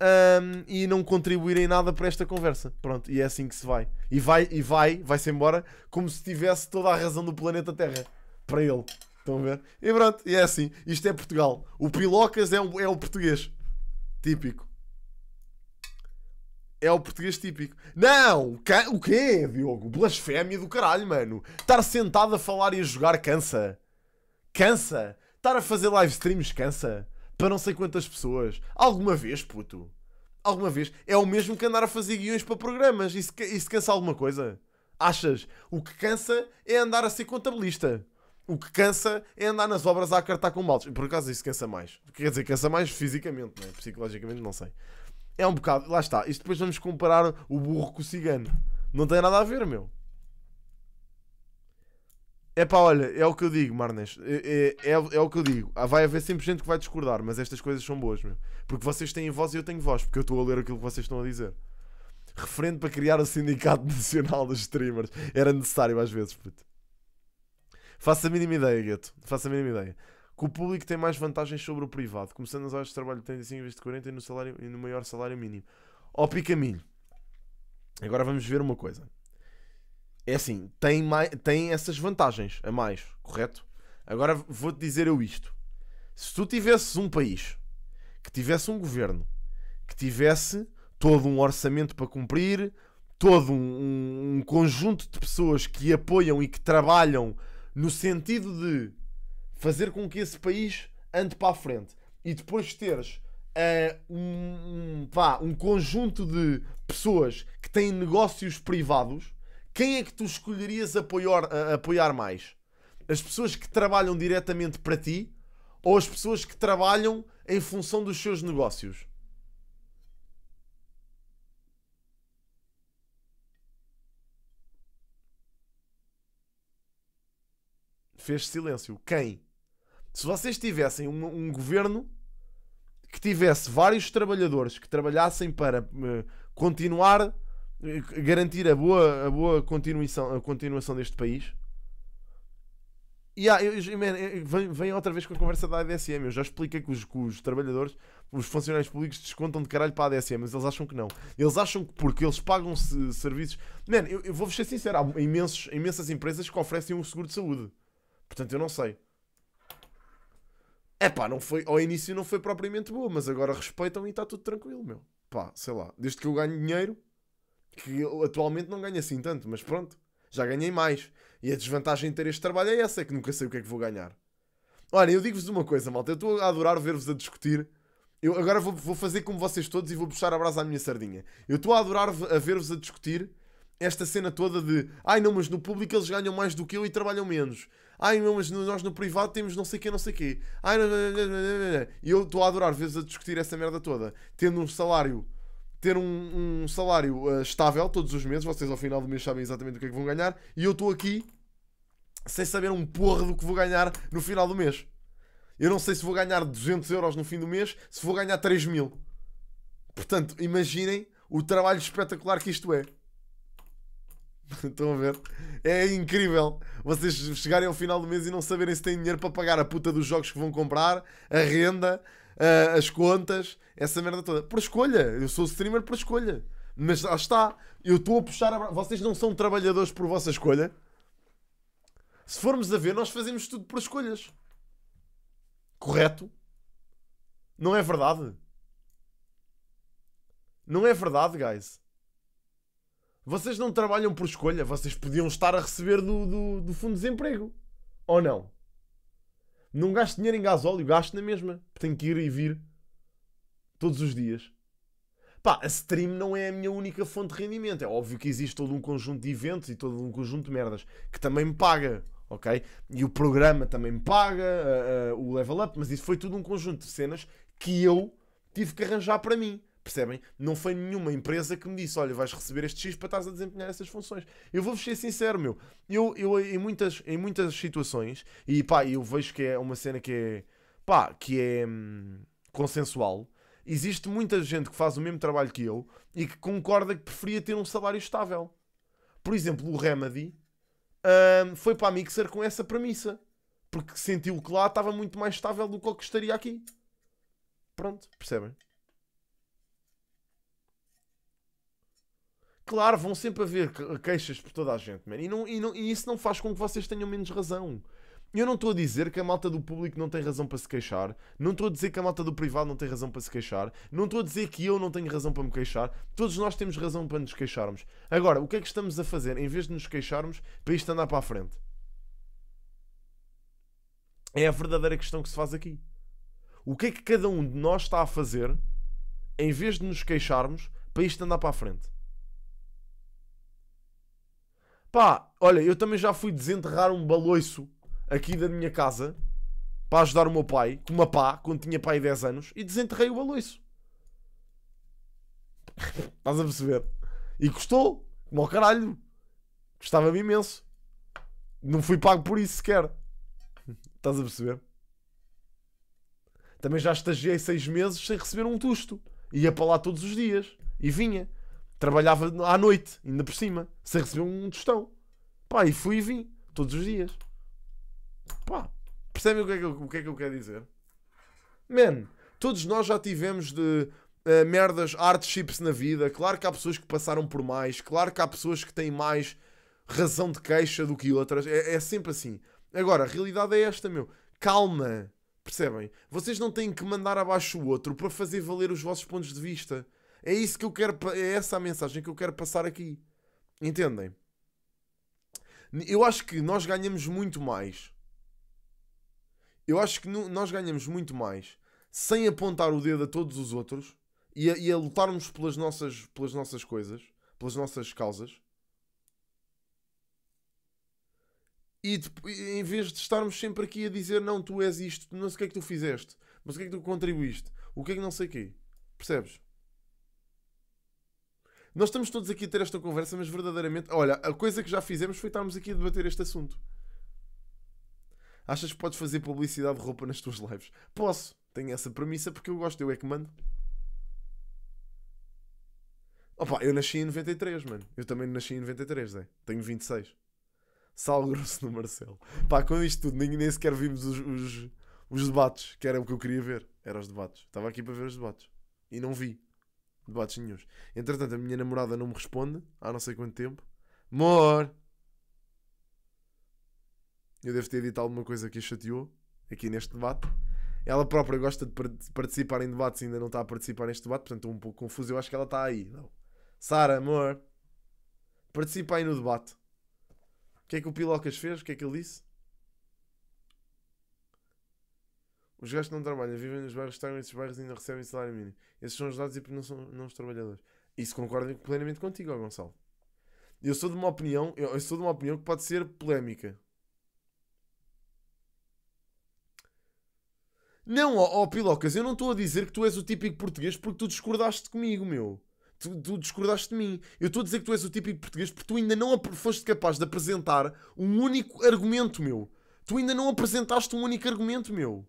um, e não contribuir em nada para esta conversa. Pronto, e é assim que se vai. E vai, e vai, vai-se embora como se tivesse toda a razão do planeta Terra para ele. Estão a ver? E pronto, e é assim. Isto é Portugal. O Pilocas é um, é o português típico. É o português típico. Não! O quê, Diogo? Blasfémia do caralho, mano. Estar sentado a falar e a jogar cansa. Cansa. Estar a fazer live streams cansa. Para não sei quantas pessoas. Alguma vez, puto. Alguma vez. É o mesmo que andar a fazer guiões para programas. Isso, isso cansa alguma coisa? Achas? O que cansa é andar a ser contabilista. O que cansa é andar nas obras a acartar com baldes. Por acaso isso cansa mais. Quer dizer, cansa mais fisicamente, né? psicologicamente não sei. É um bocado, lá está. Isto depois vamos comparar o burro com o cigano. Não tem nada a ver, meu. É pá, olha, é o que eu digo, Marnes. É, é, é, é, o que eu digo. Ah, vai haver sempre gente que vai discordar, mas estas coisas são boas, meu. Porque vocês têm voz e eu tenho voz, porque eu estou a ler aquilo que vocês estão a dizer. Referente para criar o Sindicato Nacional dos Streamers. Era necessário às vezes, puto faça a mínima ideia, Gueto. faça a mínima ideia. Que o público tem mais vantagens sobre o privado, começando nas horas de trabalho de 35 vezes vez de 40 e no, salário, e no maior salário mínimo. Ó, Picaminho. Agora vamos ver uma coisa. É assim, tem, mais, tem essas vantagens a mais, correto? Agora vou-te dizer eu isto. Se tu tivesses um país que tivesse um governo que tivesse todo um orçamento para cumprir, todo um, um conjunto de pessoas que apoiam e que trabalham no sentido de fazer com que esse país ande para a frente e depois teres uh, um, um, pá, um conjunto de pessoas que têm negócios privados, quem é que tu escolherias apoiar, uh, apoiar mais? As pessoas que trabalham diretamente para ti ou as pessoas que trabalham em função dos seus negócios? fez silêncio. Quem? Se vocês tivessem um, um governo que tivesse vários trabalhadores que trabalhassem para uh, continuar, eh, garantir a boa, a boa continuação, a continuação deste país. E yeah, eu, eu, eu, vem, vem, outra vez com a conversa da ADSM. Eu já expliquei que os, que os trabalhadores, os funcionários públicos descontam de caralho para a ADSM, mas eles acham que não. Eles acham que porque eles pagam -se serviços. Mano, eu, eu vou-vos ser sincero: há imensos, imensas empresas que oferecem um seguro de saúde. Portanto, eu não sei. É pá, não foi, ao início não foi propriamente boa, mas agora respeitam e está tudo tranquilo, meu. Pá, sei lá. Desde que eu ganho dinheiro, que atualmente não ganho assim tanto, mas pronto, já ganhei mais. E a desvantagem de ter este trabalho é essa, é que nunca sei o que é que vou ganhar. Olha, eu digo-vos uma coisa, malta, eu estou a adorar ver-vos a discutir. Eu agora vou, vou, fazer como vocês todos e vou puxar a brasa à minha sardinha. Eu estou a adorar a ver-vos a discutir esta cena toda de ai não, mas no público eles ganham mais do que eu e trabalham menos. Ai, não, mas nós no privado temos não sei quê, não sei quê. Ai, não, não, não, não, E eu estou a adorar vezes a discutir essa merda toda. Tendo um salário, ter um, um salário uh, estável todos os meses, vocês ao final do mês sabem exatamente o que é que vão ganhar, e eu estou aqui sem saber um porra do que vou ganhar no final do mês. Eu não sei se vou ganhar 200 euros no fim do mês, se vou ganhar 3 mil. Portanto, imaginem o trabalho espetacular que isto é. Estão a ver? É incrível vocês chegarem ao final do mês e não saberem se têm dinheiro para pagar a puta dos jogos que vão comprar, a renda, a, as contas, essa merda toda. Por escolha, eu sou streamer por escolha. Mas lá está, eu estou a puxar a... Vocês não são trabalhadores por vossa escolha? Se formos a ver, nós fazemos tudo por escolhas. Correto? Não é verdade? Não é verdade, guys. Vocês não trabalham por escolha, vocês podiam estar a receber do, do, do fundo de desemprego. Ou não? Não gasto dinheiro em gasóleo, gasto na mesma. Tenho que ir e vir todos os dias. Pá, a stream não é a minha única fonte de rendimento. É óbvio que existe todo um conjunto de eventos e todo um conjunto de merdas que também me paga, ok? E o programa também me paga, uh, uh, o level up, mas isso foi tudo um conjunto de cenas que eu tive que arranjar para mim. Percebem? Não foi nenhuma empresa que me disse: olha, vais receber este X para estás a desempenhar essas funções. Eu vou-vos ser sincero, meu. Eu, eu em, muitas, em muitas situações, e pá, eu vejo que é uma cena que é pá, que é hum, consensual. Existe muita gente que faz o mesmo trabalho que eu e que concorda que preferia ter um salário estável. Por exemplo, o Remedy hum, foi para a Mixer com essa premissa. Porque sentiu que lá estava muito mais estável do que o que estaria aqui. Pronto, percebem? Claro, vão sempre haver queixas por toda a gente, man. E, não, e, não, e isso não faz com que vocês tenham menos razão. Eu não estou a dizer que a malta do público não tem razão para se queixar, não estou a dizer que a malta do privado não tem razão para se queixar, não estou a dizer que eu não tenho razão para me queixar, todos nós temos razão para nos queixarmos. Agora, o que é que estamos a fazer em vez de nos queixarmos para isto andar para a frente? É a verdadeira questão que se faz aqui. O que é que cada um de nós está a fazer em vez de nos queixarmos para isto andar para a frente? Pá, olha, eu também já fui desenterrar um baloiço aqui da minha casa para ajudar o meu pai, com uma pá, quando tinha pai 10 anos, e desenterrei o baloiço. Estás a perceber? E custou, como ao caralho. Custava-me imenso. Não fui pago por isso sequer. Estás a perceber? Também já estagiei seis meses sem receber um tusto. Ia para lá todos os dias. E vinha trabalhava à noite, ainda por cima, sem receber um tostão. Pá, e fui e vim, todos os dias. Pá, percebem o que é que eu, o que é que eu quero dizer? Man, todos nós já tivemos de uh, merdas, hardships na vida. Claro que há pessoas que passaram por mais, claro que há pessoas que têm mais razão de queixa do que outras. É, é sempre assim. Agora, a realidade é esta, meu. Calma. Percebem? Vocês não têm que mandar abaixo o outro para fazer valer os vossos pontos de vista. É isso que eu quero, é essa a mensagem que eu quero passar aqui. Entendem? Eu acho que nós ganhamos muito mais. Eu acho que nós ganhamos muito mais sem apontar o dedo a todos os outros e a, e a lutarmos pelas nossas, pelas nossas coisas, pelas nossas causas. E em vez de estarmos sempre aqui a dizer não, tu és isto, não sei o que é que tu fizeste, mas o que é que tu contribuíste, o que é que não sei o quê. Percebes? Nós estamos todos aqui a ter esta conversa, mas verdadeiramente, olha, a coisa que já fizemos foi estarmos aqui a debater este assunto. Achas que podes fazer publicidade de roupa nas tuas lives? Posso, tenho essa premissa porque eu gosto, eu é que mando. Opa, eu nasci em 93, mano. Eu também nasci em 93, Zé. Tenho 26. Sal grosso no Marcelo. Pá, com isto tudo, nem, nem sequer vimos os, os, os debates, que era o que eu queria ver. Era os debates. Estava aqui para ver os debates. E não vi. Debates nenhums. Entretanto, a minha namorada não me responde há não sei quanto tempo. Amor! Eu devo ter dito alguma coisa que a chateou aqui neste debate. Ela própria gosta de participar em debates e ainda não está a participar neste debate, portanto estou um pouco confuso. Eu acho que ela está aí. Sara, amor, participa aí no debate. O que é que o Pilocas fez? O que é que ele disse? Os gajos que não trabalham, vivem nos bairros, estão nesses bairros e ainda recebem salário mínimo. Esses são os dados e não são não os trabalhadores. Isso concordo plenamente contigo, Gonçalo. Eu sou de uma opinião, eu, eu sou de uma opinião que pode ser polémica. Não, ó, Pilocas, eu não estou a dizer que tu és o típico português porque tu discordaste comigo, meu. Tu, tu discordaste de mim. Eu estou a dizer que tu és o típico português porque tu ainda não foste capaz de apresentar um único argumento, meu. Tu ainda não apresentaste um único argumento, meu.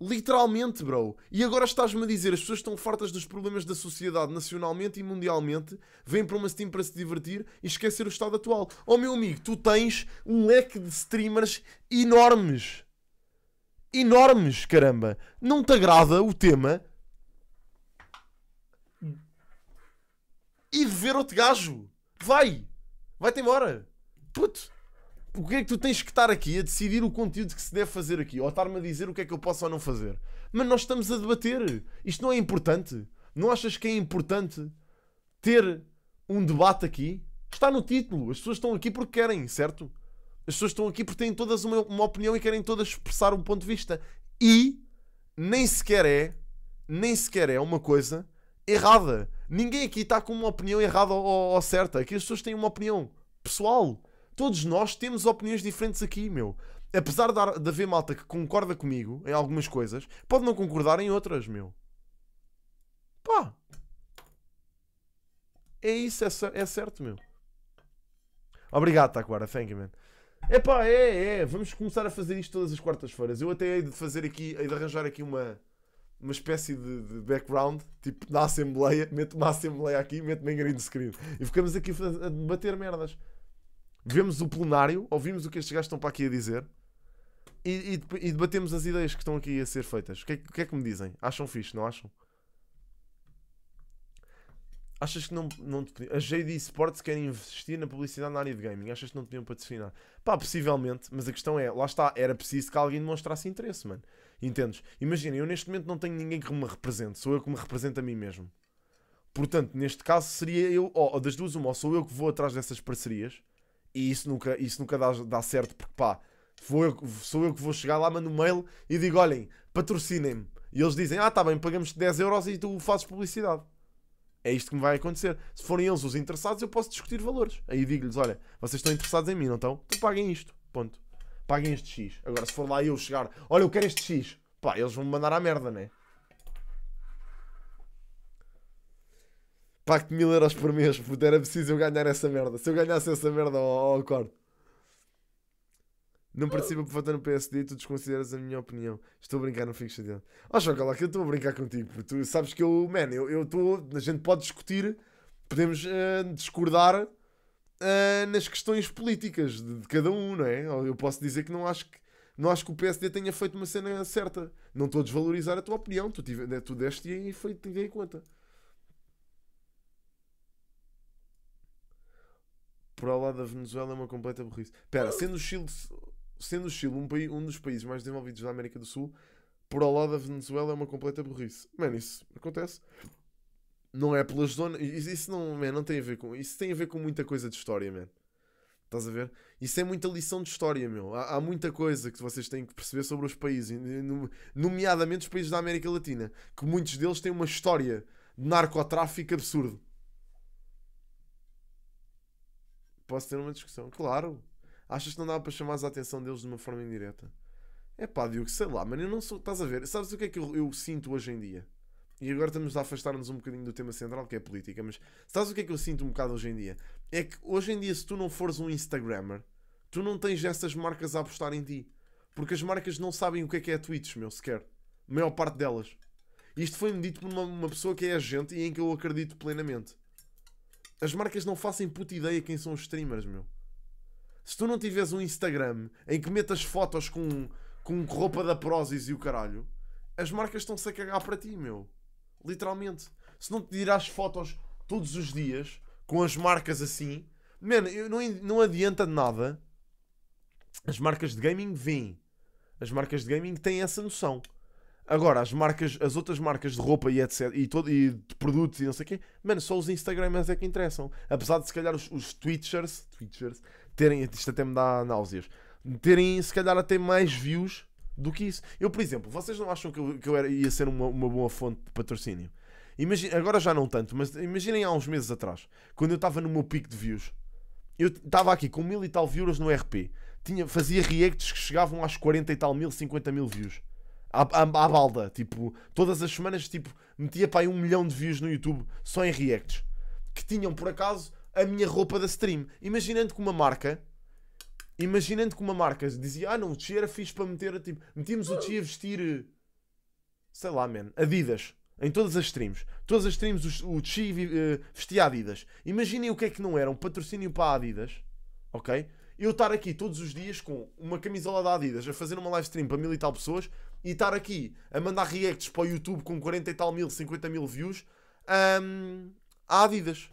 Literalmente, bro. E agora estás-me a dizer, as pessoas estão fartas dos problemas da sociedade nacionalmente e mundialmente, vêm para uma Steam para se divertir e esquecer o estado atual. Oh meu amigo, tu tens um leque de streamers enormes. Enormes, caramba. Não te agrada o tema? E de ver outro gajo. Vai! Vai-te embora. Puto porque é que tu tens que estar aqui a decidir o conteúdo que se deve fazer aqui? Ou estar-me a dizer o que é que eu posso ou não fazer? Mas nós estamos a debater. Isto não é importante. Não achas que é importante ter um debate aqui? Está no título. As pessoas estão aqui porque querem, certo? As pessoas estão aqui porque têm todas uma, uma opinião e querem todas expressar um ponto de vista. E nem sequer é, nem sequer é uma coisa errada. Ninguém aqui está com uma opinião errada ou, ou certa. Aqui as pessoas têm uma opinião pessoal todos nós temos opiniões diferentes aqui, meu. Apesar de, haver malta que concorda comigo em algumas coisas, pode não concordar em outras, meu. Pá! É isso, é, é certo, meu. Obrigado, Taquara. Thank you, man. Epá, é, é. Vamos começar a fazer isto todas as quartas-feiras. Eu até hei de fazer aqui, hei de arranjar aqui uma, uma espécie de, de background, tipo na Assembleia. Meto uma Assembleia aqui, meto-me em green screen. E ficamos aqui a debater merdas vemos o plenário, ouvimos o que estes gajos estão para aqui a dizer e, e, e debatemos as ideias que estão aqui a ser feitas. O que, é, que, é, que me dizem? Acham fixe, não acham? Achas que não, não te podiam. A JD Sports quer investir na publicidade na área de gaming. Achas que não te podiam patrocinar? Pá, possivelmente, mas a questão é: lá está, era preciso que alguém demonstrasse interesse, mano. Entendes? Imagina, eu neste momento não tenho ninguém que me represente, sou eu que me represento a mim mesmo. Portanto, neste caso seria eu, ou das duas, uma, ou sou eu que vou atrás dessas parcerias, e isso nunca, isso nunca dá, dá certo, porque pá, eu, sou eu que vou chegar lá, mando um mail e digo: olhem, patrocinem-me. E eles dizem: ah, tá bem, pagamos-te 10 euros e tu fazes publicidade. É isto que me vai acontecer. Se forem eles os interessados, eu posso discutir valores. Aí digo-lhes: olha, vocês estão interessados em mim, não estão? Então paguem isto. Ponto. Paguem este X. Agora, se for lá eu chegar, olha, eu quero este X. Pá, eles vão me mandar à merda, né? Pacto mil euros por mês, puto, era preciso eu ganhar essa merda. Se eu ganhasse essa merda ao, acordo. Não participa por votar no PSD e tu desconsideras a minha opinião. Estou a brincar, não fico chateado. Oh, só, lá que eu estou a brincar contigo. Tu sabes que eu, man, eu estou. A gente pode discutir, podemos uh, discordar uh, nas questões políticas de, de, cada um, não é? Eu posso dizer que não acho que, não acho que o PSD tenha feito uma cena certa. Não estou a desvalorizar a tua opinião. Tu, tive, tu deste e aí foi, tinha em conta. por ao lado da Venezuela é uma completa burrice. Espera, sendo o Chile, sendo o Chile um, país, um dos países mais desenvolvidos da América do Sul, por ao lado da Venezuela é uma completa burrice. Mano, isso acontece. Não é pelas zonas. Isso não, man, não tem a ver com. Isso tem a ver com muita coisa de história, mano. Estás a ver? Isso é muita lição de história, meu. Há, há, muita coisa que vocês têm que perceber sobre os países, nomeadamente os países da América Latina, que muitos deles têm uma história de narcotráfico absurdo. posso ter uma discussão. Claro. Achas que não dava para chamar a atenção deles de uma forma indireta? É pá, Diogo, sei lá, mas eu não sou. Estás a ver? Sabes o que é que eu, eu sinto hoje em dia? E agora estamos a afastar-nos um bocadinho do tema central, que é política, mas sabes o que é que eu sinto um bocado hoje em dia? É que hoje em dia, se tu não fores um Instagrammer, tu não tens essas marcas a apostar em ti. Porque as marcas não sabem o que é que é tweets, meu, sequer. A maior parte delas. Isto foi-me dito por uma, uma pessoa que é agente e em que eu acredito plenamente. As marcas não fazem puta ideia quem são os streamers, meu. Se tu não tiveres um Instagram em que metas fotos com, com roupa da Prozis e o caralho, as marcas estão-se a cagar para ti, meu. Literalmente. Se não te dirás fotos todos os dias com as marcas assim, mano, não, não adianta nada. As marcas de gaming vêm. As marcas de gaming têm essa noção. Agora, as marcas, as outras marcas de roupa e etc, e, todo, e de produtos e não sei o quê, mano, só os Instagramers é que interessam. Apesar de se calhar os, os Twitchers, Twitchers terem, isto até me dá náuseas, terem se calhar até mais views do que isso. Eu, por exemplo, vocês não acham que eu, que eu era, ia ser uma, uma boa fonte de patrocínio? Imagina, agora já não tanto, mas imaginem há uns meses atrás, quando eu estava no meu pico de views, eu estava aqui com mil e tal views no RP, tinha, fazia reacts que chegavam às 40 e tal mil, 50 mil views à, à, à, balda. Tipo, todas as semanas, tipo, metia para aí um milhão de views no YouTube só em reacts. Que tinham, por acaso, a minha roupa da stream. Imaginando que uma marca... Imaginando que uma marca dizia, ah não, o Chi era fixe para meter, tipo, metíamos o Chi a vestir, sei lá, man, Adidas, em todas as streams. Todas as streams o, o Chi eh, vestia Adidas. Imaginem o que é que não era, um patrocínio para a Adidas, ok? eu estar aqui todos os dias com uma camisola da Adidas a fazer uma live stream para mil e tal pessoas e estar aqui a mandar reacts para o YouTube com 40 e tal mil, 50 mil views um, à Adidas.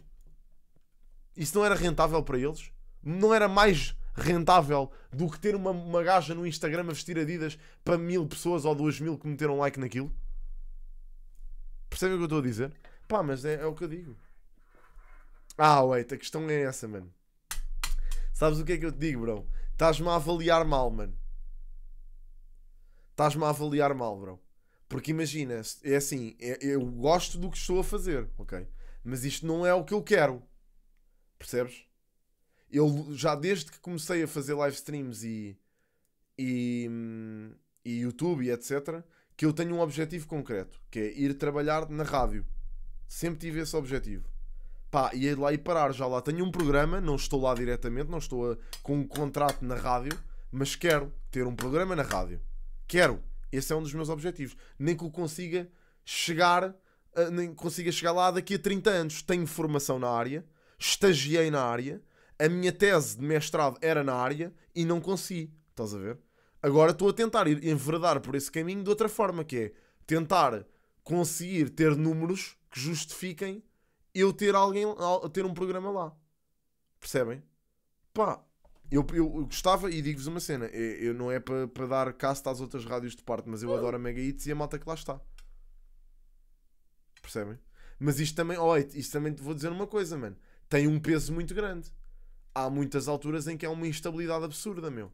Isso não era rentável para eles? Não era mais rentável do que ter uma, uma gaja no Instagram a vestir Adidas para mil pessoas ou duas mil que meteram like naquilo? Percebem o que eu estou a dizer? Pá, mas é, é o que eu digo. Ah, wait, a questão é essa, mano. Sabes o que é que eu te digo, bro? Estás-me a avaliar mal, mano estás-me a avaliar mal, bro. Porque imagina, é assim, é, eu gosto do que estou a fazer, ok? Mas isto não é o que eu quero. Percebes? Eu já desde que comecei a fazer live streams e, e, e YouTube e etc., que eu tenho um objetivo concreto, que é ir trabalhar na rádio. Sempre tive esse objetivo. Pá, ia é lá e parar, já lá tenho um programa, não estou lá diretamente, não estou a, com um contrato na rádio, mas quero ter um programa na rádio Quero. Esse é um dos meus objetivos. Nem que eu consiga chegar, ah, nem consiga chegar lá daqui a 30 anos. Tenho formação na área, estagiei na área, a minha tese de mestrado era na área e não consegui. Estás a ver? Agora estou a tentar enveredar enverdar por esse caminho de outra forma, que é tentar conseguir ter números que justifiquem eu ter alguém ter um programa lá. Percebem? Pá, eu, eu, gostava, e digo-vos uma cena, eu, eu não é para pa dar casta às outras rádios de parte, mas eu uhum. adoro a Mega Hits e a malta que lá está. Percebem? Mas isto também, oh, isto também te vou dizer uma coisa, mano. Tem um peso muito grande. Há muitas alturas em que há é uma instabilidade absurda, meu.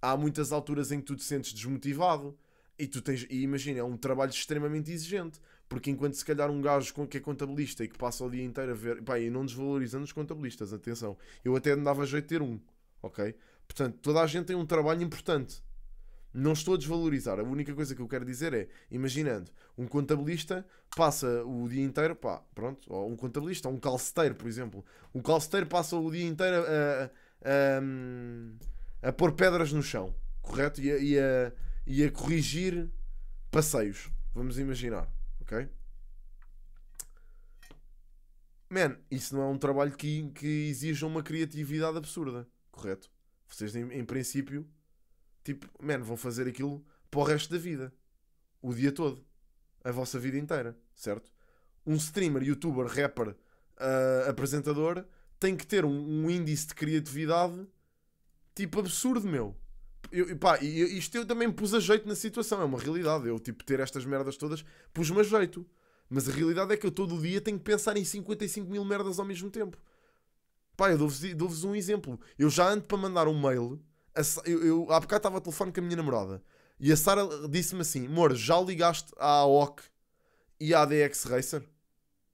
Há muitas alturas em que tu te sentes desmotivado. E tu tens, e imagina, é um trabalho extremamente exigente. Porque enquanto se calhar um gajo que é contabilista e que passa o dia inteiro a ver, pá, e não desvalorizando os contabilistas, atenção, eu até andava a jeito de ter um. Ok? Portanto, toda a gente tem um trabalho importante. Não estou a desvalorizar. A única coisa que eu quero dizer é: imaginando, um contabilista passa o dia inteiro, pá, pronto, ou um contabilista, ou um calceteiro, por exemplo. Um calceteiro passa o dia inteiro a, a, a, hum, a pôr pedras no chão, correto? E a, e a, e a corrigir passeios. Vamos imaginar, ok? Man, isso não é um trabalho que, que exija uma criatividade absurda correto? Vocês, em, em princípio, tipo, man, vão fazer aquilo para o resto da vida. O dia todo. A vossa vida inteira, certo? Um streamer, youtuber, rapper, uh, apresentador tem que ter um, um, índice de criatividade tipo absurdo, meu. Eu, pá, isto eu também pus a jeito na situação, é uma realidade. Eu, tipo, ter estas merdas todas, pus-me a jeito. Mas a realidade é que eu todo o dia tenho que pensar em 55 mil merdas ao mesmo tempo. Pá, eu dou-vos dou um exemplo. Eu já ando para mandar um mail. A, eu, eu, há bocado estava a telefone com a minha namorada. E a Sara disse-me assim: Amor, já ligaste à AOC e à ADX Racer?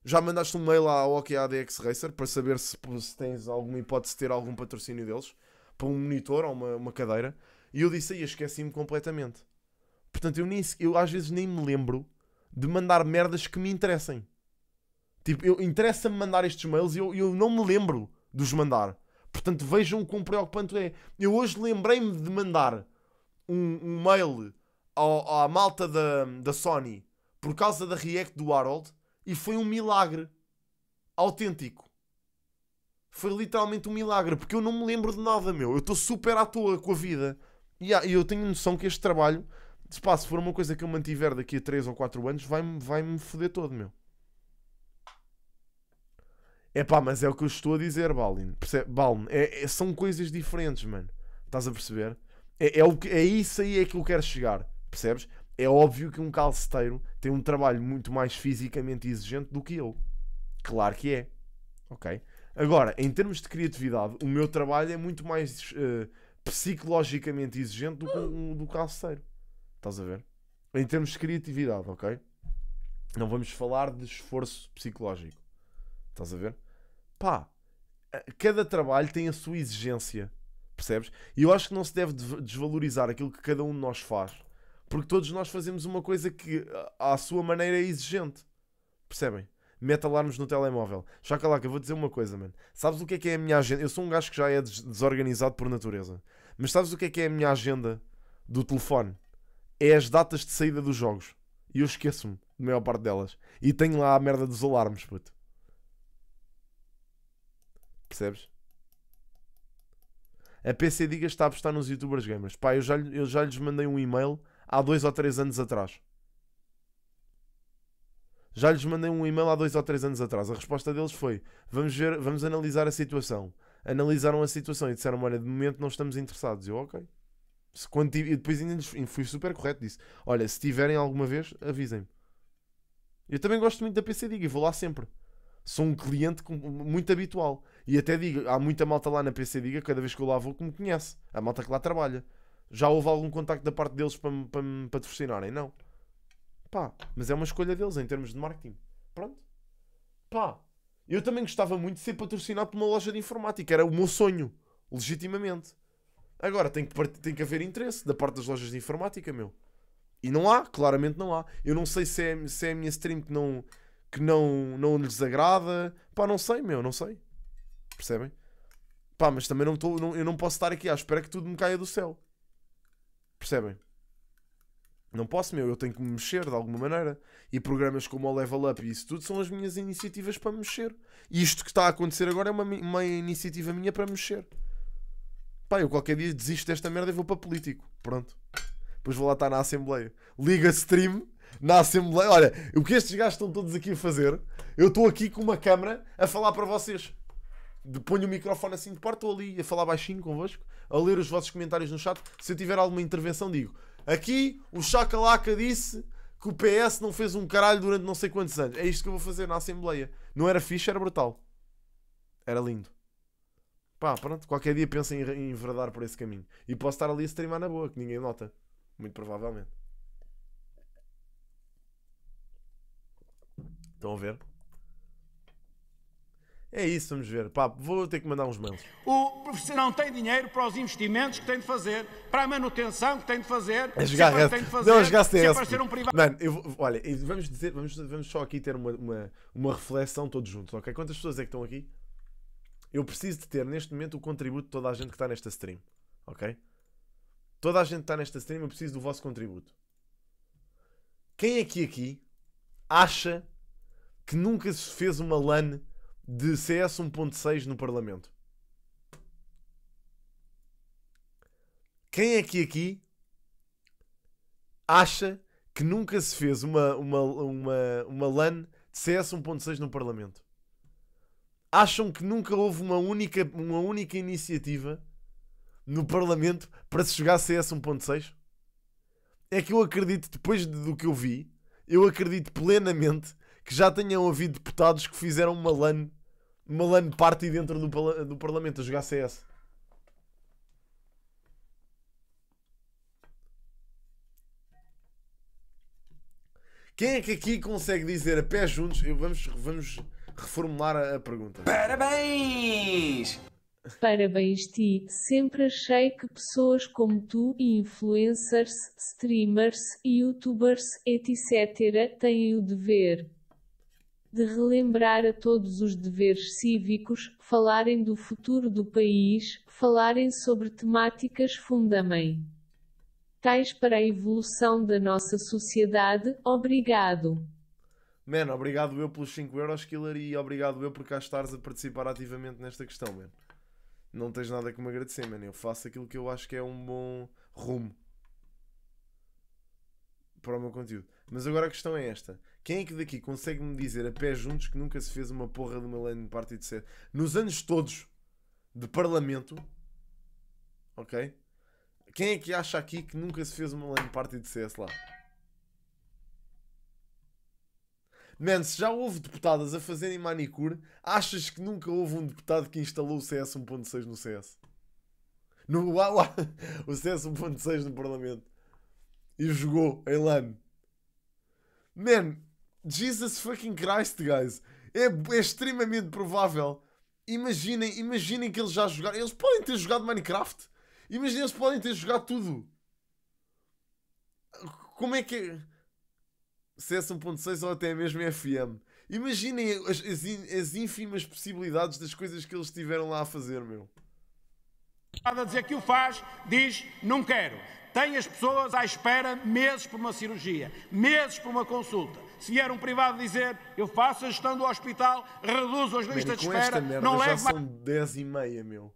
Já mandaste um mail à AOC e à ADX Racer para saber se, se tens alguma hipótese de ter algum patrocínio deles? Para um monitor ou uma, uma cadeira? E eu disse aí, esqueci-me completamente. Portanto, eu, nem, eu às vezes nem me lembro de mandar merdas que me interessem. Tipo, interessa-me mandar estes mails e eu, eu não me lembro de os mandar. Portanto, vejam o quão preocupante é. Eu hoje lembrei-me de mandar um, um mail ao, à malta da, da Sony por causa da React do Harold e foi um milagre autêntico. Foi literalmente um milagre, porque eu não me lembro de nada, meu. Eu estou super à toa com a vida. E eu tenho noção que este trabalho, se, pá, se for uma coisa que eu mantiver daqui a 3 ou 4 anos, vai-me vai -me foder todo, meu. É pá, mas é o que eu estou a dizer, Balin. Balin, é, é, são coisas diferentes, mano. Estás a perceber? É, é, o que, é isso aí é que eu quero chegar, percebes? É óbvio que um calceteiro tem um trabalho muito mais fisicamente exigente do que eu. Claro que é. Ok? Agora, em termos de criatividade, o meu trabalho é muito mais uh, psicologicamente exigente do que um, do calceteiro. Estás a ver? Em termos de criatividade, ok? Não vamos falar de esforço psicológico. Estás a ver? pá, eh, cada trabalho tem a sua exigência, percebes? E eu acho que não se deve desvalorizar aquilo que cada um de nós faz, porque todos nós fazemos uma coisa que, eh, à sua maneira, é exigente, percebem? Mete alarmes no telemóvel. Chaca lá, que eu vou dizer uma coisa, mano. Sabes o que é que é a minha agenda? Eu sou um gajo que já é desorganizado por natureza. Mas sabes o que é que é a minha agenda do telefone? É as datas de saída dos jogos. E eu esqueço-me, de maior parte delas. E tenho lá a merda dos alarmes, puto. Percebes? A PC Diga está a apostar nos youtubers gamers. Pá, eu já, eu já lhes mandei um e-mail há dois ou três anos atrás. Já lhes mandei um e-mail há dois ou três anos atrás. A resposta deles foi: vamos ver, vamos analisar a situação. Analisaram a situação e disseram: olha, de momento não estamos interessados. Eu, ok. Se, quando tive, e depois ainda fui super correto. Disse: olha, se tiverem alguma vez, avisem-me. Eu também gosto muito da PC Diga e vou lá sempre. Sou um cliente muito habitual. E até digo, há muita malta lá na PC Diga, cada vez que eu lá vou, que me conhece. A malta que lá trabalha. Já houve algum contacto da parte deles para, para, para te Não. Pá, mas é uma escolha deles em termos de marketing. Pronto. Pá, eu também gostava muito de ser patrocinado por uma loja de informática. Era o meu sonho. Legitimamente. Agora, tem que, tem que haver interesse da parte das lojas de informática, meu. E não há, claramente não há. Eu não sei se é, se é a minha stream que não, que não, não lhes agrada. Pá, não sei, meu, não sei. Percebem? Pá, mas também não estou. Não, eu não posso estar aqui à espera que tudo me caia do céu. Percebem? Não posso, meu. Eu tenho que me mexer de alguma maneira. E programas como o Level Up e isso tudo são as minhas iniciativas para mexer. E isto que está a acontecer agora é uma, uma iniciativa minha para mexer. Pá, eu qualquer dia desisto desta merda e vou para político. Pronto. Depois vou lá estar na Assembleia. Liga stream na Assembleia. Olha, o que estes gajos estão todos aqui a fazer, eu estou aqui com uma câmera a falar para vocês ponho o microfone assim de porta estou ali a falar baixinho convosco, a ler os vossos comentários no chat. Se eu tiver alguma intervenção, digo: aqui o Chacalaca disse que o PS não fez um caralho durante não sei quantos anos. É isto que eu vou fazer na Assembleia. Não era fixe, era brutal. Era lindo. Pá, pronto, qualquer dia pensem em enverdar por esse caminho. E posso estar ali a streamar na boa, que ninguém nota. Muito provavelmente. Estão a ver? É isso, vamos ver. Pá, vou ter que mandar uns mails. O, professor não tem dinheiro para os investimentos que tem de fazer, para a manutenção que tem de fazer, as que tem de fazer, não, as um privado. Mano, eu, olha, vamos dizer, vamos, vamos só aqui ter uma, uma, uma reflexão todos juntos, ok? Quantas pessoas é que estão aqui? Eu preciso de ter neste momento o contributo de toda a gente que está nesta stream, ok? Toda a gente que está nesta stream, eu preciso do vosso contributo. Quem aqui é aqui acha que nunca se fez uma LAN? de CS 1.6 no Parlamento. Quem é que aqui acha que nunca se fez uma, uma, uma, uma LAN de CS 1.6 no Parlamento? Acham que nunca houve uma única, uma única iniciativa no Parlamento para se jogar CS 1.6? É que eu acredito, depois do que eu vi, eu acredito plenamente que já tenham havido deputados que fizeram uma LAN, uma LAN party dentro do, do Parlamento a jogar CS. Quem é que aqui consegue dizer a pé juntos? Eu, vamos, vamos reformular a, a pergunta. Parabéns! Parabéns ti, sempre achei que pessoas como tu, influencers, streamers, youtubers, etc., têm o dever, de relembrar a todos os deveres cívicos, falarem do futuro do país, falarem sobre temáticas fundamem tais para a evolução da nossa sociedade. Obrigado. Mano, obrigado eu pelos 5€, euros, Killer, e obrigado eu por cá estares a participar ativamente nesta questão, mano. Não tens nada que me agradecer, mano. Eu faço aquilo que eu acho que é um bom rumo para o meu conteúdo. Mas agora a questão é esta: quem é que daqui consegue-me dizer a pé juntos que nunca se fez uma porra de uma lei party de sede? Nos anos todos de Parlamento, ok? Quem é que acha aqui que nunca se fez uma lane party de CS lá? Man, se já houve deputadas a fazerem manicure, achas que nunca houve um deputado que instalou o CS 1.6 no CS? No, lá, lá, o CS 1.6 no Parlamento. E jogou em LAN. Man, Jesus fucking Christ, guys. É, é extremamente provável. Imaginem, imaginem que eles já jogaram. Eles podem ter jogado Minecraft. Imaginem, eles podem ter jogado tudo. Como é que. É? CS 1.6 ou até mesmo FM. Imaginem as, as, as ínfimas possibilidades das coisas que eles tiveram lá a fazer, meu. A dizer que o faz, diz não quero. Tem as pessoas à espera meses por uma cirurgia, meses por uma consulta. Se vier um privado dizer, eu faço a gestão do hospital, reduzo as listas de espera, merda, não levo... são mais... 10 e meia, meu.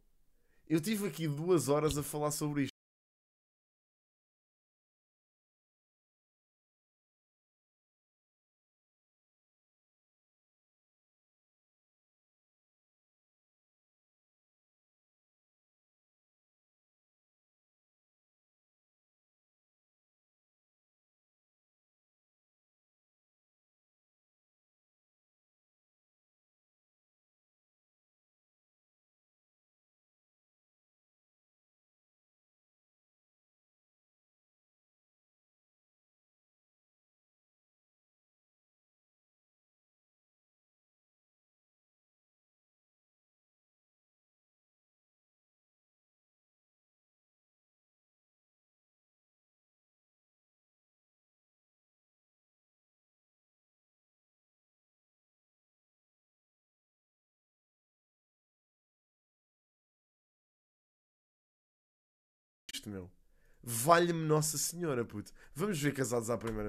Eu tive aqui duas horas a falar sobre isto. isto, meu? Valha-me Nossa Senhora, puto. Vamos ver casados à primeira